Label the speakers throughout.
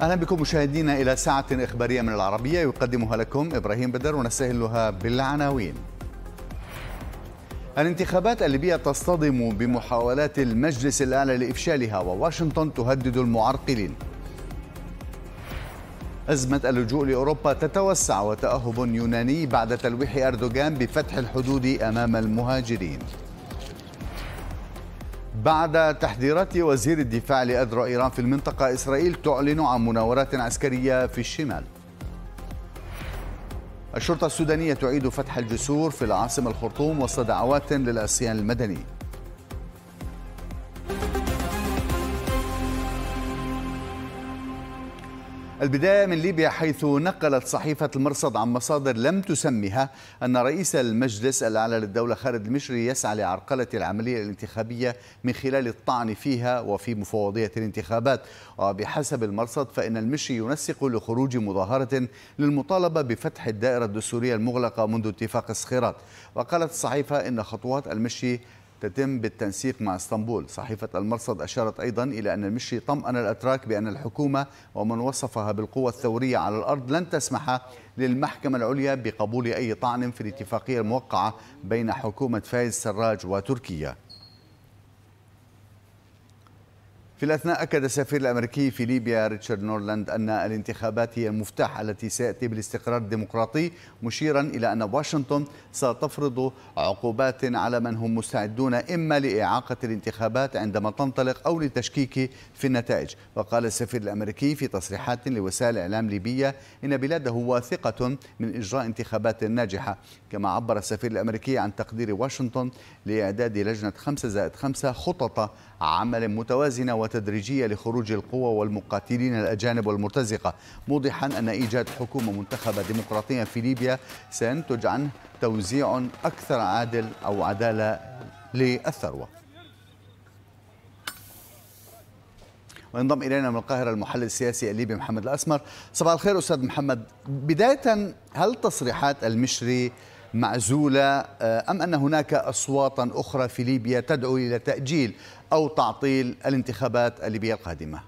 Speaker 1: أهلا بكم مشاهدينا إلى ساعة إخبارية من العربية يقدمها لكم إبراهيم بدر ونستهلها بالعناوين الانتخابات الليبية تصطدم بمحاولات المجلس الأعلى لإفشالها وواشنطن تهدد المعرقلين أزمة اللجوء لأوروبا تتوسع وتأهب يوناني بعد تلويح أردوغان بفتح الحدود أمام المهاجرين بعد تحذيرات وزير الدفاع لأذرع إيران في المنطقة إسرائيل تعلن عن مناورات عسكرية في الشمال الشرطة السودانية تعيد فتح الجسور في العاصمة الخرطوم وسط دعوات للعصيان المدني البداية من ليبيا حيث نقلت صحيفة المرصد عن مصادر لم تسمها أن رئيس المجلس الأعلى للدولة خالد المشري يسعى لعرقلة العملية الانتخابية من خلال الطعن فيها وفي مفوضية الانتخابات وبحسب المرصد فإن المشري ينسق لخروج مظاهرة للمطالبة بفتح الدائرة الدستورية المغلقة منذ اتفاق الصخيرات وقالت الصحيفة إن خطوات المشري تتم بالتنسيق مع اسطنبول صحيفة المرصد أشارت أيضا إلى أن المشي طمأن الأتراك بأن الحكومة ومن وصفها بالقوة الثورية على الأرض لن تسمح للمحكمة العليا بقبول أي طعن في الاتفاقية الموقعة بين حكومة فايز سراج وتركيا في الأثناء أكد السفير الأمريكي في ليبيا ريتشارد نورلاند أن الانتخابات هي المفتاح التي سيأتي بالاستقرار الديمقراطي مشيرا إلى أن واشنطن ستفرض عقوبات على من هم مستعدون إما لإعاقة الانتخابات عندما تنطلق أو للتشكيك في النتائج وقال السفير الأمريكي في تصريحات لوسائل إعلام ليبيا إن بلاده واثقة من إجراء انتخابات ناجحة كما عبر السفير الأمريكي عن تقدير واشنطن لإعداد لجنة 5 زائد 5 خطط عمل متوازنة وتدريجية لخروج القوى والمقاتلين الأجانب والمرتزقة موضحا أن إيجاد حكومة منتخبة ديمقراطية في ليبيا سينتج عنه توزيع أكثر عادل أو عدالة للثروة وينضم الينا من القاهره المحلل السياسي الليبي محمد الاسمر صباح الخير استاذ محمد بدايه هل تصريحات المشري معزوله ام ان هناك اصواتا اخرى في ليبيا تدعو الى تاجيل أو تعطيل الانتخابات الليبية القادمة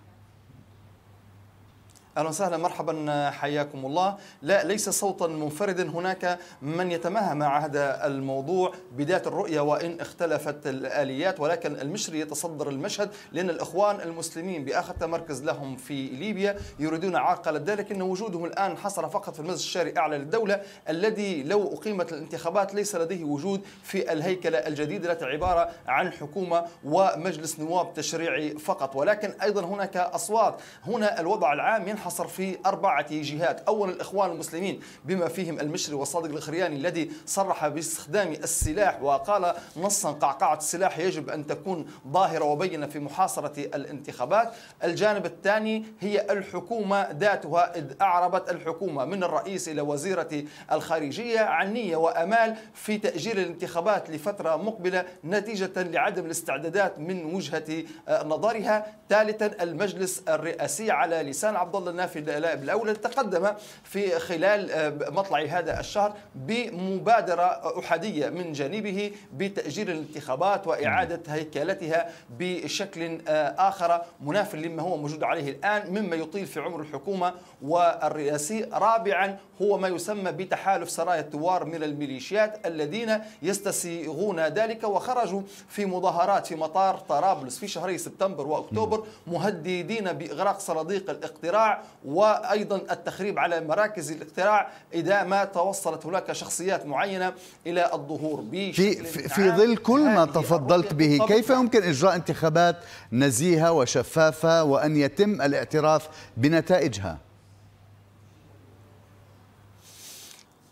Speaker 2: اهلا وسهلا مرحبا حياكم الله لا ليس صوتا منفردا هناك من يتماهى مع هذا الموضوع بدايه الرؤيه وان اختلفت الاليات ولكن المشري يتصدر المشهد لان الاخوان المسلمين باخر تمركز لهم في ليبيا يريدون عاقله ذلك ان وجودهم الان حصر فقط في المجلس الشارع الاعلى للدوله الذي لو اقيمت الانتخابات ليس لديه وجود في الهيكله الجديده التي عباره عن حكومه ومجلس نواب تشريعي فقط ولكن ايضا هناك اصوات هنا الوضع العام ينحصر ينحصر في أربعة جهات أول الإخوان المسلمين بما فيهم المشري والصادق الخرياني الذي صرح باستخدام السلاح وقال نصا قعقعة السلاح يجب أن تكون ظاهرة وبينة في محاصرة الانتخابات الجانب الثاني هي الحكومة ذاتها إذ أعربت الحكومة من الرئيس إلى وزيرة الخارجية عن نية وأمال في تأجيل الانتخابات لفترة مقبلة نتيجة لعدم الاستعدادات من وجهة آه، نظرها ثالثا المجلس الرئاسي على لسان عبد الله نافذ لاعب الاول تقدم في خلال آه، مطلع هذا الشهر بمبادره احاديه من جانبه بتاجيل الانتخابات واعاده هيكلتها بشكل آه، اخر مناف لما هو موجود عليه الان مما يطيل في عمر الحكومه والرئاسي رابعا هو ما يسمى بتحالف سرايا الثوار من الميليشيات الذين يستسيغون ذلك وخرجوا في مظاهرات في مطار طرابلس في شهري سبتمبر واكتوبر مهددين باغراق صناديق الاقتراع وايضا التخريب على مراكز الاقتراع اذا ما توصلت هناك شخصيات معينه الى الظهور بشكل
Speaker 1: في في ظل كل ما تفضلت به كيف يمكن اجراء انتخابات نزيهه وشفافه وان يتم الاعتراف بنتائجها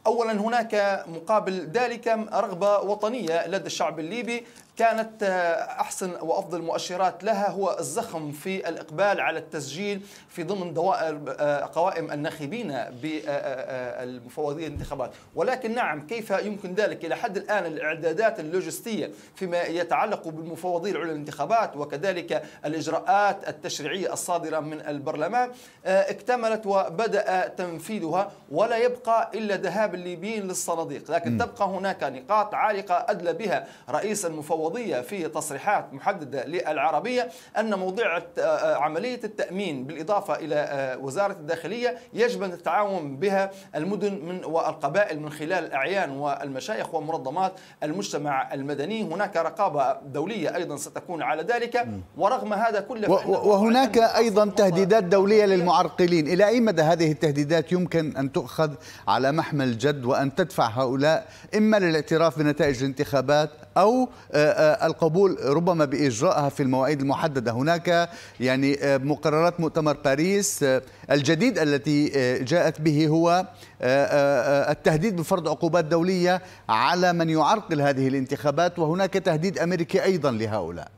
Speaker 2: اولا هناك مقابل ذلك رغبه وطنيه لدى الشعب الليبي كانت آه، أحسن وأفضل مؤشرات لها هو الزخم في الإقبال على التسجيل في ضمن دوائر آه، قوائم الناخبين بالمفوضية آه، الانتخابات ولكن نعم كيف يمكن ذلك إلى حد الآن الإعدادات اللوجستية فيما يتعلق بالمفوضية العليا للانتخابات وكذلك الإجراءات التشريعية الصادرة من البرلمان اكتملت وبدأ تنفيذها ولا يبقى إلا ذهاب الليبيين للصناديق لكن م. تبقى هناك نقاط عالقة أدلى بها رئيس المفوضية القضية في تصريحات محددة للعربية أن موضوع آه، عملية التأمين بالإضافة إلى آه، وزارة الداخلية يجب أن تتعاون بها المدن من والقبائل من خلال الأعيان والمشايخ ومنظمات المجتمع المدني هناك رقابة دولية أيضا ستكون على ذلك ورغم هذا كله وهناك
Speaker 1: أيضا تهديدات دولية للمعرقلين إلى أي مدى هذه التهديدات يمكن أن تؤخذ على محمل جد وأن تدفع هؤلاء إما للاعتراف بنتائج الانتخابات أو آه، آه، القبول ربما بإجرائها في المواعيد المحددة هناك يعني آه، مقررات مؤتمر باريس الجديد التي جاءت به هو التهديد بفرض عقوبات دولية على من يعرقل هذه الانتخابات وهناك تهديد أمريكي أيضا لهؤلاء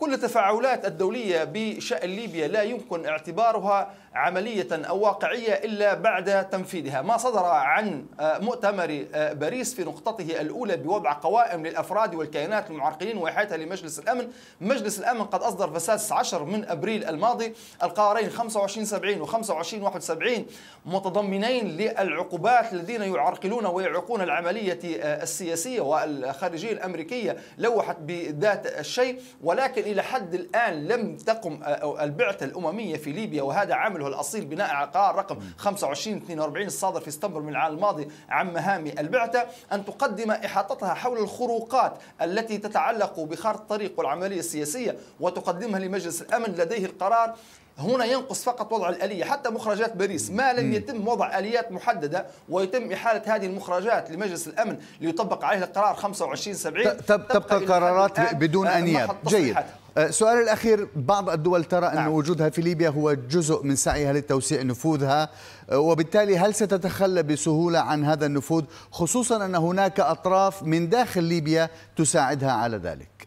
Speaker 2: كل التفاعلات الدولية بشأن ليبيا لا يمكن اعتبارها عملية أو واقعية إلا بعد تنفيذها ما صدر عن آه، مؤتمر آه، باريس في نقطته الأولى بوضع قوائم للأفراد والكيانات المعرقلين وإحالتها لمجلس الأمن مجلس الأمن قد أصدر في 16 من أبريل الماضي القرارين 2570 و 2571 متضمنين للعقوبات الذين يعرقلون ويعقون العملية آه، السياسية والخارجية الأمريكية لوحت بذات الشيء ولكن إلى حد الآن لم تقم البعثة الأممية في ليبيا وهذا عمل عمله الاصيل بناء على قرار رقم 2542 الصادر في سبتمبر من العام الماضي عن مهام البعثه ان تقدم احاطتها حول الخروقات التي تتعلق بخارطه الطريق والعمليه السياسيه وتقدمها لمجلس الامن لديه القرار هنا ينقص فقط وضع الآلية حتى مخرجات باريس ما لم يتم وضع آليات محددة ويتم إحالة هذه المخرجات لمجلس الأمن ليطبق عليها القرار 25 70 تبقى, تبقى
Speaker 1: قرارات بدون آنيات جيد أه، سؤال الأخير بعض الدول ترى أن نعم. وجودها في ليبيا هو جزء من سعيها لتوسيع نفوذها أه، وبالتالي هل ستتخلى بسهولة عن هذا النفوذ خصوصا أن هناك أطراف من داخل ليبيا تساعدها على ذلك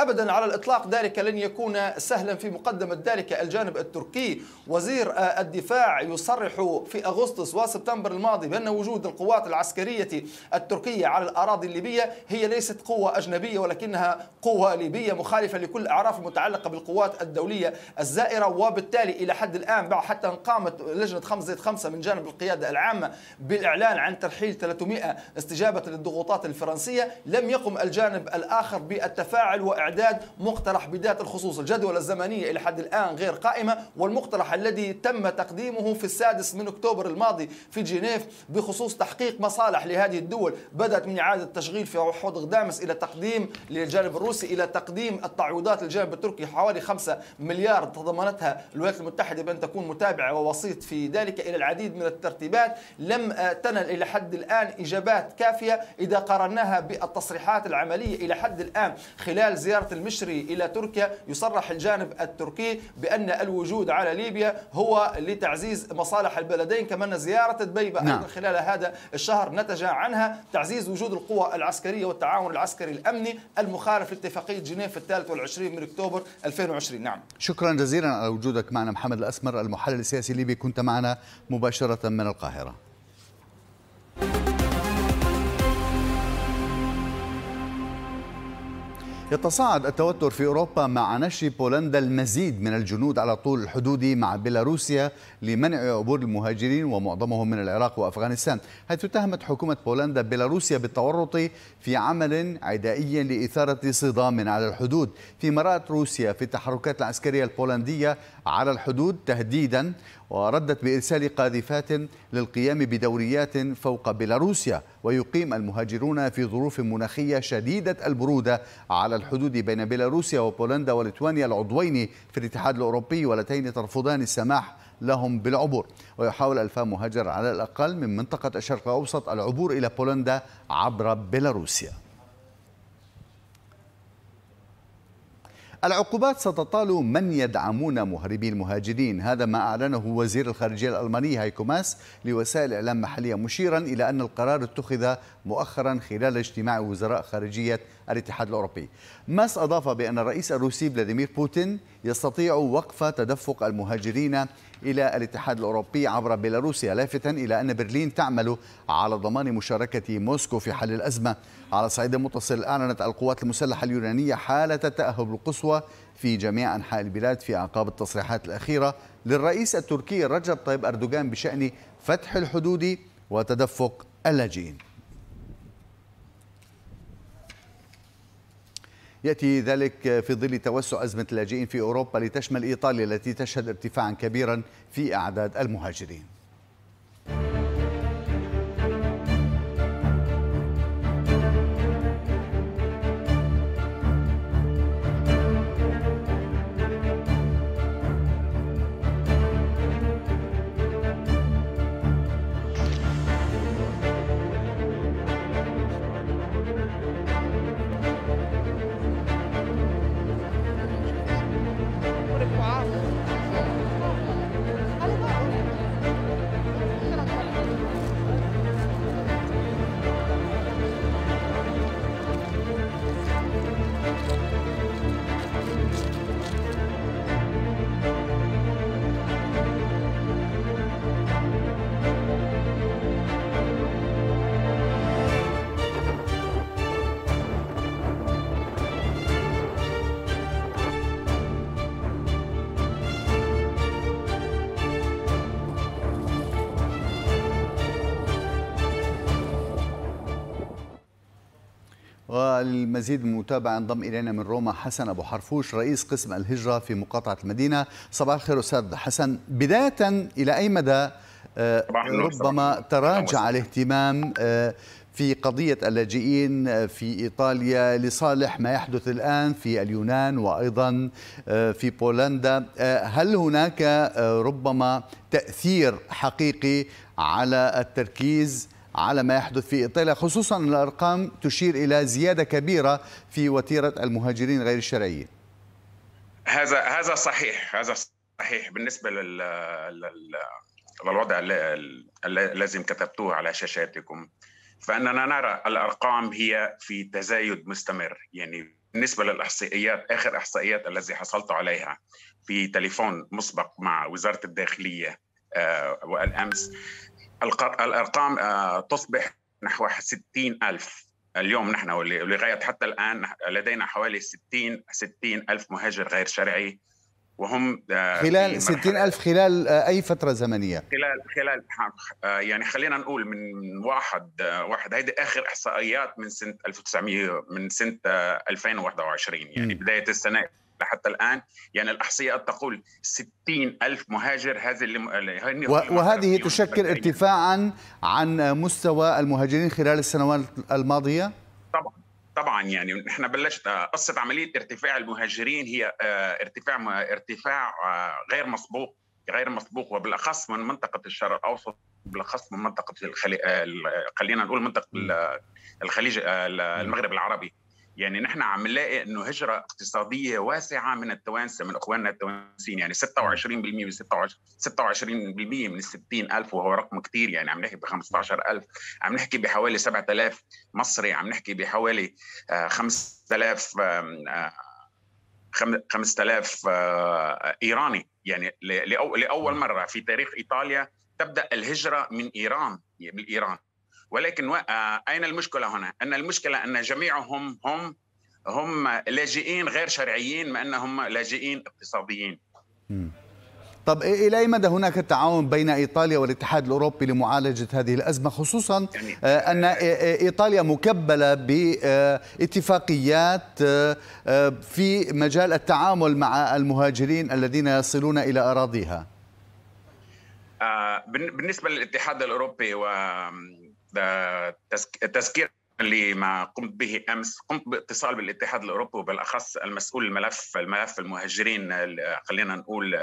Speaker 2: ابدا على الاطلاق ذلك لن يكون سهلا في مقدمه ذلك الجانب التركي وزير آه، الدفاع يصرح في اغسطس وسبتمبر الماضي بان وجود القوات العسكريه التركيه على الاراضي الليبيه هي ليست قوه اجنبيه ولكنها قوه ليبيه مخالفه لكل الاعراف المتعلقه بالقوات الدوليه الزائره وبالتالي الى حد الان بعد حتى ان قامت لجنه 5 ضد 5 من جانب القياده العامه بالاعلان عن ترحيل 300 استجابه للضغوطات الفرنسيه لم يقم الجانب الاخر بالتفاعل وإعلان إعداد مقترح بداية الخصوص الجدول الزمنية إلى حد الآن غير قائمة والمقترح الذي تم تقديمه في السادس من أكتوبر الماضي في جنيف بخصوص تحقيق مصالح لهذه الدول بدأت من إعادة التشغيل في حوض غدامس إلى تقديم للجانب الروسي إلى تقديم التعويضات للجانب التركي حوالي 5 مليار تضمنتها الولايات المتحدة بأن تكون متابعة ووسيط في ذلك إلى العديد من الترتيبات لم تنل إلى حد الآن إجابات كافية إذا قارناها بالتصريحات العملية إلى حد الآن خلال زيارة زيارة المشري إلى تركيا يصرح الجانب التركي بأن الوجود على ليبيا هو لتعزيز مصالح البلدين كما أن زيارة دبي نعم. أيضا خلال هذا الشهر نتج عنها تعزيز وجود القوى العسكرية والتعاون العسكري الأمني المخالف لاتفاقية جنيف الثالث والعشرين من أكتوبر 2020 نعم
Speaker 1: شكرا جزيلا على وجودك معنا محمد الأسمر المحلل السياسي الليبي كنت معنا مباشرة من القاهرة يتصاعد التوتر في أوروبا مع نشر بولندا المزيد من الجنود على طول الحدود مع بيلاروسيا لمنع عبور المهاجرين ومعظمهم من العراق وأفغانستان حيث اتهمت حكومة بولندا بيلاروسيا بالتورط في عمل عدائي لإثارة صدام على الحدود فيما رأت روسيا في التحركات العسكرية البولندية على الحدود تهديدا وردت بإرسال قاذفات للقيام بدوريات فوق بيلاروسيا ويقيم المهاجرون في ظروف مناخية شديدة البرودة على الحدود بين بيلاروسيا وبولندا وليتوانيا العضوين في الاتحاد الأوروبي واللتين ترفضان السماح لهم بالعبور ويحاول ألف مهاجر على الأقل من منطقة الشرق الأوسط العبور إلى بولندا عبر بيلاروسيا العقوبات ستطال من يدعمون مهربي المهاجرين هذا ما أعلنه وزير الخارجية الألماني هايكو ماس لوسائل إعلام محلية مشيرا إلى أن القرار اتخذ مؤخرا خلال اجتماع وزراء خارجية الاتحاد الأوروبي ماس أضاف بأن الرئيس الروسي فلاديمير بوتين يستطيع وقف تدفق المهاجرين إلى الاتحاد الأوروبي عبر بيلاروسيا لافتا إلى أن برلين تعمل على ضمان مشاركة موسكو في حل الأزمة على صعيد متصل أعلنت القوات المسلحة اليونانية حالة التأهب القصوى في جميع أنحاء البلاد في أعقاب التصريحات الأخيرة للرئيس التركي رجب طيب أردوغان بشأن فتح الحدود وتدفق اللاجئين يأتي ذلك في ظل توسع أزمة اللاجئين في أوروبا لتشمل إيطاليا التي تشهد ارتفاعا كبيرا في أعداد المهاجرين للمزيد من المتابعة انضم إلينا من روما حسن أبو حرفوش رئيس قسم الهجرة في مقاطعة المدينة صباح الخير أستاذ حسن بداية إلى أي مدى آه، ربما تراجع نعم، الاهتمام آه، في قضية اللاجئين آه، في إيطاليا لصالح ما يحدث الآن في اليونان وأيضا في بولندا هل هناك ربما تأثير حقيقي على التركيز على ما يحدث في إيطاليا خصوصا الأرقام تشير إلى زيادة كبيرة في وتيرة المهاجرين غير الشرعيين
Speaker 3: هذا هذا صحيح هذا صحيح بالنسبة لل, للوضع الذي كتبتوه على شاشاتكم فاننا نرى الارقام هي في تزايد مستمر يعني بالنسبه للاحصائيات اخر احصائيات الذي حصلت عليها في تليفون مسبق مع وزاره الداخليه آه، والامس الأرقام آه، تصبح نحو 60 ألف اليوم نحن ولغاية حتى الآن لدينا حوالي 60 60 ألف مهاجر غير شرعي وهم آه، خلال 60
Speaker 1: ألف خلال آه، أي فترة زمنية؟
Speaker 3: خلال خلال يعني خلينا نقول من واحد واحد هذه آخر إحصائيات من سنة 1900 من سنة 2021 يعني م. بداية السنة حتى الآن يعني الأحصيات تقول 60 ألف مهاجر هذه اللي وهذه تشكل طيب.
Speaker 1: ارتفاعا عن مستوى المهاجرين خلال السنوات الماضية؟
Speaker 3: طبعا طبعا يعني نحن بلشت آه، قصه عمليه ارتفاع المهاجرين هي آه، ارتفاع ارتفاع آه، غير مسبوق غير مسبوق وبالاخص من منطقه الشرق الاوسط بالاخص من منطقه الخلي... خلينا نقول منطقه الخليج المغرب العربي يعني نحن عم نلاقي انه هجره اقتصاديه واسعه من التوانسه من اخواننا التوانسين يعني 26% من 26 26% من ال 60000 وهو رقم كثير يعني عم نحكي ب 15000 عم نحكي بحوالي 7000 مصري عم نحكي بحوالي 5000 آه، 5000 آه، آه، ايراني يعني لاول مره في تاريخ ايطاليا تبدا الهجره من ايران بالايران يعني ولكن آه، أين المشكلة هنا؟ أن المشكلة أن جميعهم هم هم لاجئين غير شرعيين ما أنهم لاجئين اقتصاديين م.
Speaker 1: طب إلى أي مدى هناك تعاون بين إيطاليا والاتحاد الأوروبي لمعالجة هذه الأزمة خصوصا آه، أن إيطاليا مكبلة باتفاقيات آه، في مجال التعامل مع المهاجرين الذين يصلون إلى أراضيها
Speaker 3: بالنسبة للاتحاد الأوروبي و تذكير لما قمت به امس قمت باتصال بالاتحاد الاوروبي وبالاخص المسؤول الملف الملف المهاجرين خلينا نقول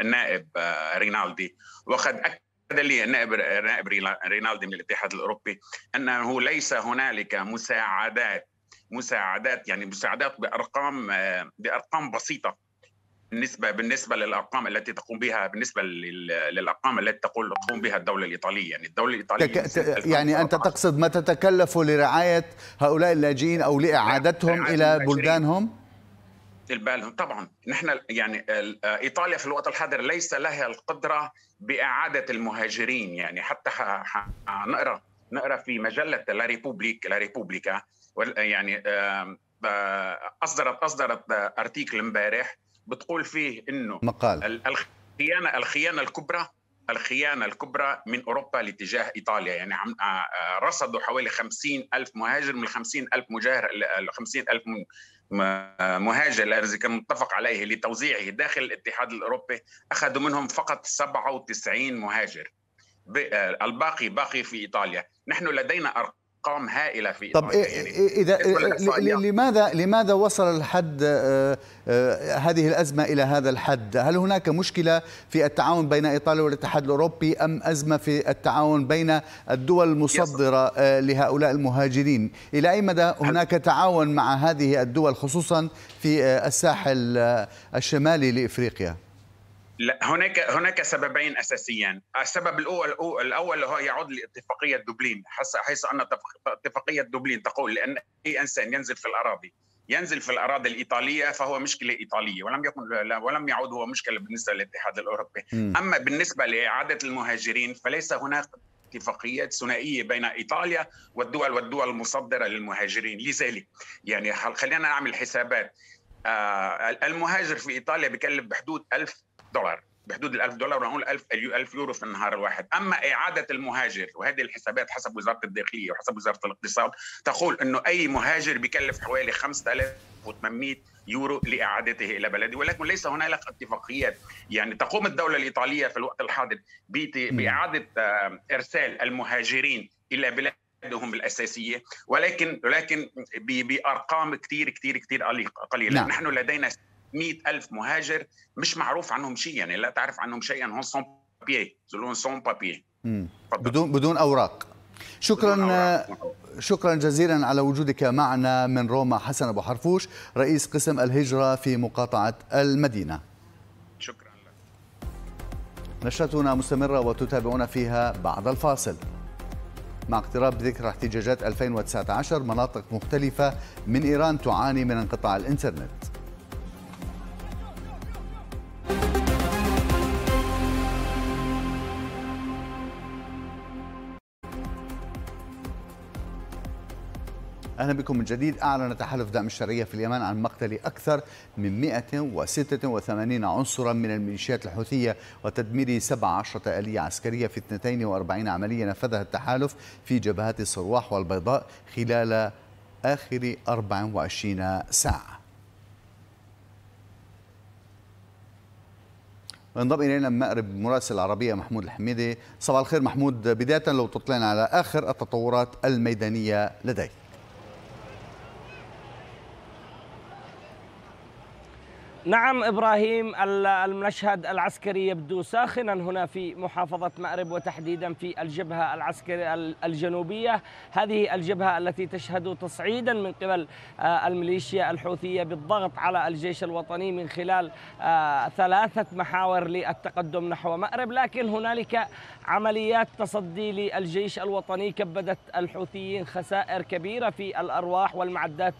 Speaker 3: النائب آه، رينالدي وقد اكد لي النائب النائب رينالدي من الاتحاد الاوروبي انه ليس هنالك مساعدات مساعدات يعني مساعدات بارقام آه، بارقام بسيطه بالنسبة بالنسبة للأرقام التي تقوم بها بالنسبة للأرقام التي تقول تقوم بها الدولة الإيطالية يعني الدولة الإيطالية تك...
Speaker 1: يعني أنت تقصد ما تتكلف لرعاية هؤلاء اللاجئين أو لإعادتهم إلى بلدانهم؟
Speaker 3: البالهم طبعا نحن يعني آه، آه، ايطاليا في الوقت الحاضر ليس لها القدره باعاده المهاجرين يعني حتى نقرا نقرا في مجله لا ريبوبليك لا ريبوبليكا يعني آه، اصدرت اصدرت ارتيكل امبارح بتقول فيه انه مقال الخيانه الخيانه الكبرى الخيانة الكبرى من أوروبا لاتجاه إيطاليا يعني عم آه، آه، رصدوا حوالي 50 ألف مهاجر من 50 ألف مجاهر 50 آه، ألف مهاجر الذي كان متفق عليه لتوزيعه داخل الاتحاد الأوروبي أخذوا منهم فقط 97 مهاجر الباقي باقي في إيطاليا نحن لدينا أرقام ارقام هائله في طب إيه يعني إيه، اذا إيه، إيه،
Speaker 1: لماذا لماذا وصل الحد آه، آه، هذه الازمه الى هذا الحد؟ هل هناك مشكله في التعاون بين ايطاليا والاتحاد الاوروبي ام ازمه في التعاون بين الدول المصدره آه، لهؤلاء المهاجرين؟ الى اي مدى هناك تعاون مع هذه الدول خصوصا في الساحل الشمالي لافريقيا؟
Speaker 3: لا هناك هناك سببين اساسيين، السبب الاول الاول هو يعود لاتفاقيه دبلين، حيث ان اتفاقيه دبلين تقول لان اي انسان ينزل في الاراضي ينزل في الاراضي الايطاليه فهو مشكله ايطاليه ولم يكن ولم يعد هو مشكله بالنسبه للاتحاد الاوروبي، م. اما بالنسبه لاعاده المهاجرين فليس هناك اتفاقيات ثنائيه بين ايطاليا والدول والدول المصدره للمهاجرين، لذلك يعني خلينا نعمل حسابات آه، المهاجر في ايطاليا بيكلف بحدود 1000 دولار بحدود ال 1000 دولار ونقول 1000 1000 أيوة، يورو في النهار الواحد، اما اعاده المهاجر وهذه الحسابات حسب وزاره الداخليه وحسب وزاره الاقتصاد تقول انه اي مهاجر بكلف حوالي 5800 يورو لاعادته الى بلده ولكن ليس هنالك اتفاقيات يعني تقوم الدوله الايطاليه في الوقت الحاضر باعاده آه، ارسال المهاجرين الى بلاد عندهم الاساسيه ولكن ولكن بارقام كثير كثير كثير قليله نعم. نحن لدينا 100 ألف مهاجر مش معروف عنهم شيء يعني لا تعرف عنهم شيئا هون سون بابيي زلون سون بابي
Speaker 1: بدون بدون اوراق شكرا بدون أوراق. شكرا جزيلا على وجودك معنا من روما حسن ابو حرفوش رئيس قسم الهجره في مقاطعه المدينه شكرا لك نشرتنا مستمره وتتابعون فيها بعد الفاصل مع اقتراب ذكرى احتجاجات 2019 مناطق مختلفة من إيران تعاني من انقطاع الإنترنت أهلا بكم من جديد أعلن تحالف دعم الشرعية في اليمن عن مقتل أكثر من 186 عنصرا من الميليشيات الحوثية وتدمير 17 آلية عسكرية في 42 عملية نفذها التحالف في جبهات الصرواح والبيضاء خلال آخر 24 ساعة انضم الينا مأرب مراسل العربيه محمود الحميدي صباح الخير محمود بدايه لو تطلعنا على اخر التطورات الميدانيه لديك
Speaker 4: نعم ابراهيم المشهد العسكري يبدو ساخنا هنا في محافظه مأرب وتحديدا في الجبهه العسكريه الجنوبيه، هذه الجبهه التي تشهد تصعيدا من قبل آه، الميليشيا الحوثيه بالضغط على الجيش الوطني من خلال آه، ثلاثه محاور للتقدم نحو مأرب، لكن هنالك عمليات تصدي للجيش الوطني كبدت الحوثيين خسائر كبيره في الارواح والمعدات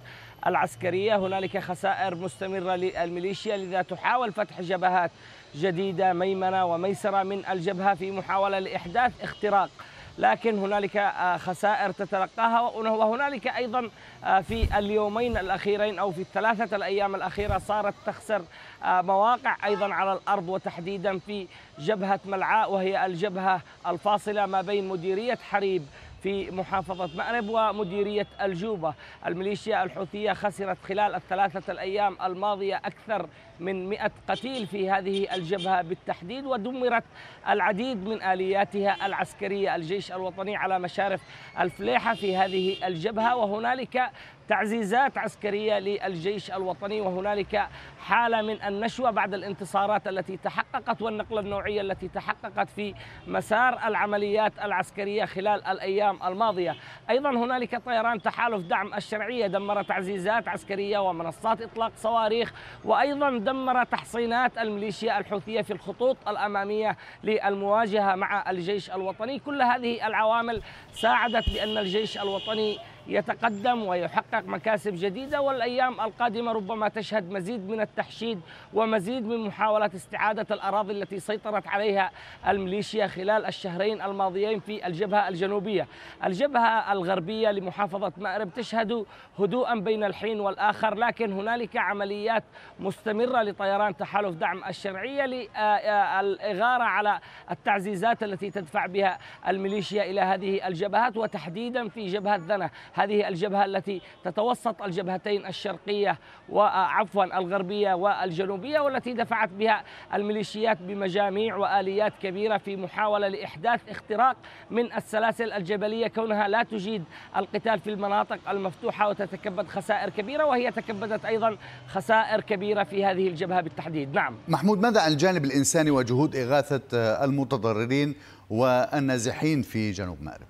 Speaker 4: العسكرية هنالك خسائر مستمرة للميليشيا لذا تحاول فتح جبهات جديدة ميمنة وميسرة من الجبهة في محاولة لإحداث اختراق لكن هنالك آه، خسائر تتلقاها وهنالك ايضا آه، في اليومين الاخيرين او في الثلاثه الايام الاخيره صارت تخسر آه، مواقع ايضا على الارض وتحديدا في جبهه ملعاء وهي الجبهه الفاصله ما بين مديريه حريب في محافظة مأرب ومديرية الجوبة الميليشيا الحوثية خسرت خلال الثلاثة الأيام الماضية أكثر من مئة قتيل في هذه الجبهة بالتحديد ودمرت العديد من آلياتها العسكرية الجيش الوطني على مشارف الفليحة في هذه الجبهة وهنالك تعزيزات عسكرية للجيش الوطني وهنالك حالة من النشوة بعد الانتصارات التي تحققت والنقلة النوعية التي تحققت في مسار العمليات العسكرية خلال الأيام الماضية أيضا هنالك طيران تحالف دعم الشرعية دمر تعزيزات عسكرية ومنصات إطلاق صواريخ وأيضا دمر تحصينات الميليشيا الحوثية في الخطوط الأمامية للمواجهة مع الجيش الوطني كل هذه العوامل ساعدت بأن الجيش الوطني يتقدم ويحقق مكاسب جديدة والأيام القادمة ربما تشهد مزيد من التحشيد ومزيد من محاولة استعادة الأراضي التي سيطرت عليها الميليشيا خلال الشهرين الماضيين في الجبهة الجنوبية الجبهة الغربية لمحافظة مأرب تشهد هدوءا بين الحين والآخر لكن هنالك عمليات مستمرة لطيران تحالف دعم الشرعية للإغارة على التعزيزات التي تدفع بها الميليشيا إلى هذه الجبهات وتحديدا في جبهة ذنه هذه الجبهة التي تتوسط الجبهتين الشرقية وعفوا آه، الغربية والجنوبية والتي دفعت بها الميليشيات بمجاميع وآليات كبيرة في محاولة لإحداث اختراق من السلاسل الجبلية كونها لا تجيد القتال في المناطق المفتوحة وتتكبد خسائر كبيرة وهي تكبدت أيضا خسائر كبيرة في هذه الجبهة بالتحديد نعم
Speaker 1: محمود ماذا عن الجانب الإنساني وجهود إغاثة المتضررين والنازحين في جنوب مأرب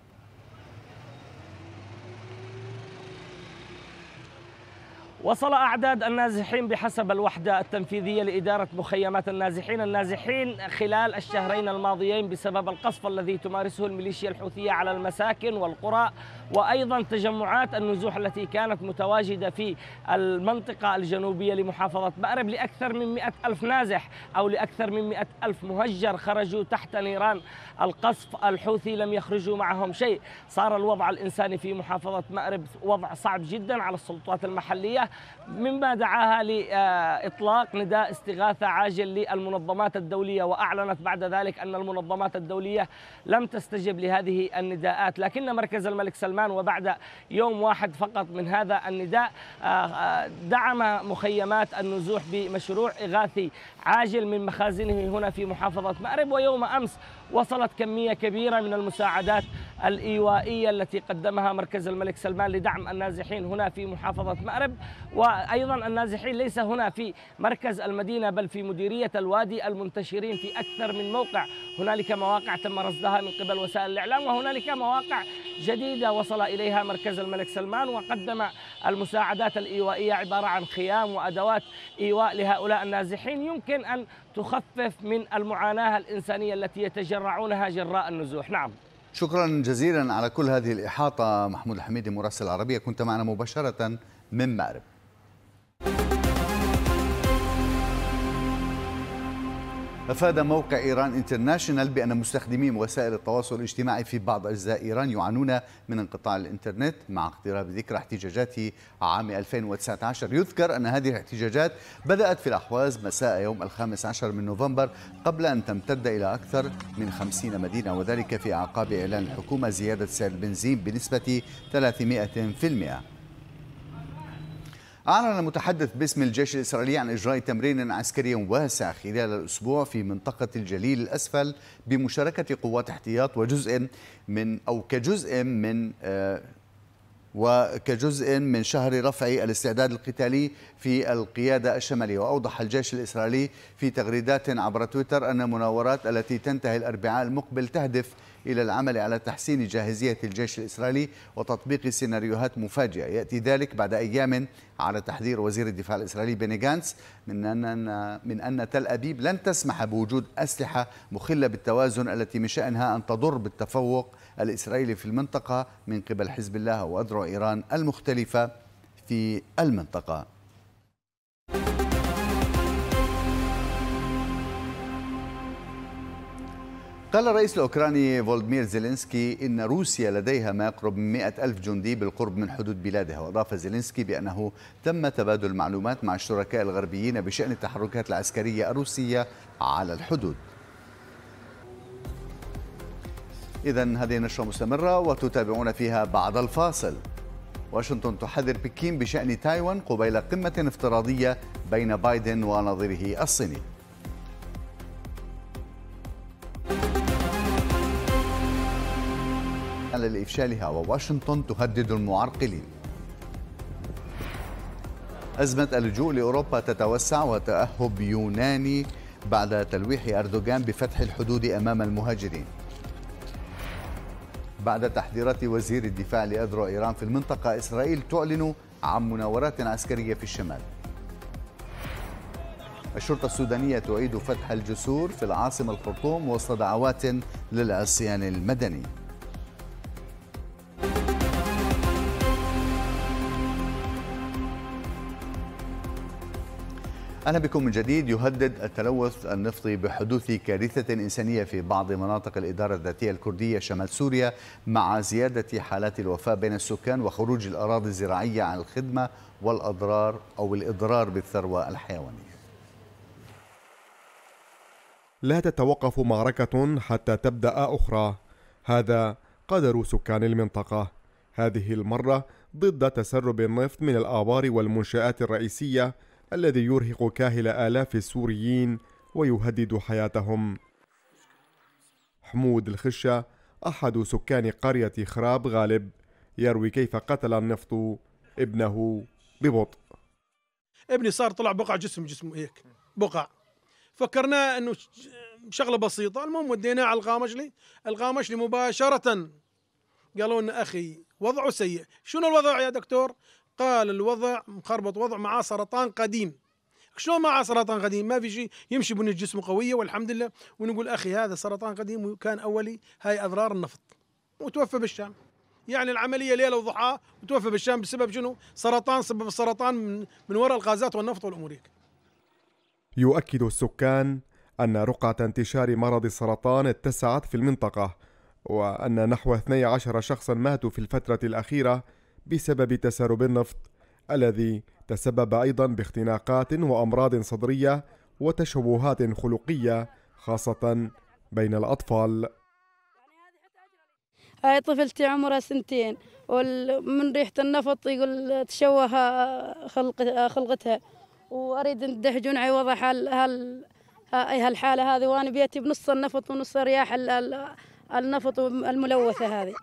Speaker 4: وصل أعداد النازحين بحسب الوحدة التنفيذية لإدارة مخيمات النازحين النازحين خلال الشهرين الماضيين بسبب القصف الذي تمارسه الميليشيا الحوثية على المساكن والقرى وأيضا تجمعات النزوح التي كانت متواجدة في المنطقة الجنوبية لمحافظة مأرب لأكثر من مئة ألف نازح أو لأكثر من مئة ألف مهجر خرجوا تحت نيران القصف الحوثي لم يخرجوا معهم شيء صار الوضع الإنساني في محافظة مأرب وضع صعب جدا على السلطات المحلية مما دعاها لإطلاق نداء استغاثة عاجل للمنظمات الدولية وأعلنت بعد ذلك أن المنظمات الدولية لم تستجب لهذه النداءات لكن مركز الملك سلمان وبعد يوم واحد فقط من هذا النداء آه، آه، دعم مخيمات النزوح بمشروع إغاثي عاجل من مخازنه هنا في محافظة مأرب ويوم أمس وصلت كمية كبيرة من المساعدات الإيوائية التي قدمها مركز الملك سلمان لدعم النازحين هنا في محافظة مأرب وأيضا النازحين ليس هنا في مركز المدينة بل في مديرية الوادي المنتشرين في أكثر من موقع هنالك مواقع تم رصدها من قبل وسائل الإعلام وهنالك مواقع جديدة وصل إليها مركز الملك سلمان وقدم المساعدات الإيوائية عبارة عن خيام وأدوات إيواء لهؤلاء النازحين يمكن يمكن أن تخفف من المعاناة الإنسانية التي يتجرعونها جراء النزوح نعم
Speaker 1: شكرا جزيلا على كل هذه الإحاطة محمود الحميدي مراسل العربية كنت معنا مباشرة من مأرب أفاد موقع إيران انترناشنال بأن مستخدمي وسائل التواصل الاجتماعي في بعض أجزاء إيران يعانون من انقطاع الإنترنت مع اقتراب ذكرى احتجاجات عام 2019 يذكر أن هذه الاحتجاجات بدأت في الأحواز مساء يوم الخامس عشر من نوفمبر قبل أن تمتد إلى أكثر من 50 مدينة وذلك في أعقاب إعلان الحكومة زيادة سعر البنزين بنسبة 300% أعلن المتحدث باسم الجيش الإسرائيلي عن إجراء تمرين عسكري واسع خلال الأسبوع في منطقة الجليل الأسفل بمشاركة قوات احتياط وجزء من أو كجزء من آه، وكجزء من شهر رفع الاستعداد القتالي في القيادة الشمالية وأوضح الجيش الإسرائيلي في تغريدات عبر تويتر أن المناورات التي تنتهي الأربعاء المقبل تهدف إلى العمل على تحسين جاهزية الجيش الإسرائيلي وتطبيق سيناريوهات مفاجئة يأتي ذلك بعد أيام على تحذير وزير الدفاع الإسرائيلي بيني جانس من أن, من أن تل أبيب لن تسمح بوجود أسلحة مخلة بالتوازن التي من شأنها أن تضر بالتفوق الإسرائيلي في المنطقة من قبل حزب الله وأدرع إيران المختلفة في المنطقة قال الرئيس الأوكراني فولدمير زيلينسكي إن روسيا لديها ما يقرب من مئة ألف جندي بالقرب من حدود بلادها وأضاف زيلينسكي بأنه تم تبادل معلومات مع الشركاء الغربيين بشأن التحركات العسكرية الروسية على الحدود إذا هذه النشرة مستمرة وتتابعون فيها بعد الفاصل واشنطن تحذر بكين بشأن تايوان قبيل قمة افتراضية بين بايدن ونظيره الصيني على لإفشالها وواشنطن تهدد المعرقلين أزمة اللجوء لأوروبا تتوسع وتأهب يوناني بعد تلويح أردوغان بفتح الحدود أمام المهاجرين بعد تحذيرات وزير الدفاع لأذرع إيران في المنطقة إسرائيل تعلن عن مناورات عسكرية في الشمال الشرطة السودانية تعيد فتح الجسور في العاصمة الخرطوم وسط دعوات للعصيان المدني أهلا بكم من جديد يهدد التلوث النفطي بحدوث كارثة إنسانية في بعض مناطق الإدارة الذاتية الكردية شمال سوريا مع زيادة حالات الوفاة بين السكان وخروج الأراضي الزراعية عن الخدمة والأضرار أو الإضرار بالثروة الحيوانية
Speaker 5: لا تتوقف معركة حتى تبدأ أخرى هذا قدر سكان المنطقة هذه المرة ضد تسرب النفط من الآبار والمنشآت الرئيسية الذي يرهق كاهل آلاف السوريين ويهدد حياتهم حمود الخشة أحد سكان قرية خراب غالب يروي كيف قتل النفط ابنه ببطء
Speaker 3: ابني صار طلع بقع جسم جسمه هيك بقع فكرناه انه شغله بسيطه المهم وديناه على الغامشلي الغامشلي مباشره قالوا لنا اخي وضعه سيء شنو الوضع يا دكتور قال الوضع مخربط وضع مع سرطان قديم شلون مع سرطان قديم ما في شيء يمشي بنية جسمه قوية والحمد لله ونقول أخي هذا سرطان قديم وكان أولي هاي أضرار النفط وتوفى بالشام يعني العملية ليلة وضحاها وتوفى بالشام بسبب شنو سرطان سبب السرطان من, من وراء الغازات والنفط والأمور هيك
Speaker 5: يؤكد السكان أن رقعة انتشار مرض السرطان اتسعت في المنطقة وأن نحو 12 شخصا ماتوا في الفترة الأخيرة بسبب تسرب النفط الذي تسبب أيضا باختناقات وأمراض صدرية وتشوهات خلقية خاصة بين الأطفال
Speaker 6: هاي طفلتي عمرها سنتين ومن ريحة النفط يقول تشوه خلق خلقتها وأريد ندهجون على حال هال هالحالة هذه وأنا بيتي بنص النفط ونص رياح النفط الملوثة هذه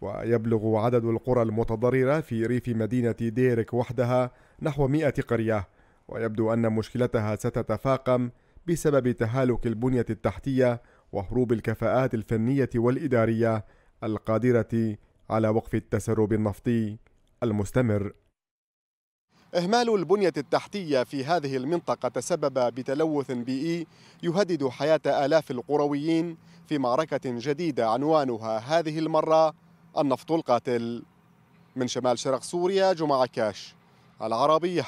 Speaker 5: ويبلغ عدد القرى المتضررة في ريف مدينة ديرك وحدها نحو 100 قرية ويبدو أن مشكلتها ستتفاقم بسبب تهالك البنية التحتية وهروب الكفاءات الفنية والإدارية القادرة على وقف التسرب النفطي المستمر. إهمال البنية التحتية في هذه المنطقة تسبب بتلوث بيئي يهدد حياة آلاف القرويين في معركة جديدة عنوانها هذه المرة النفط القاتل من شمال شرق سوريا جمعة كاش العربية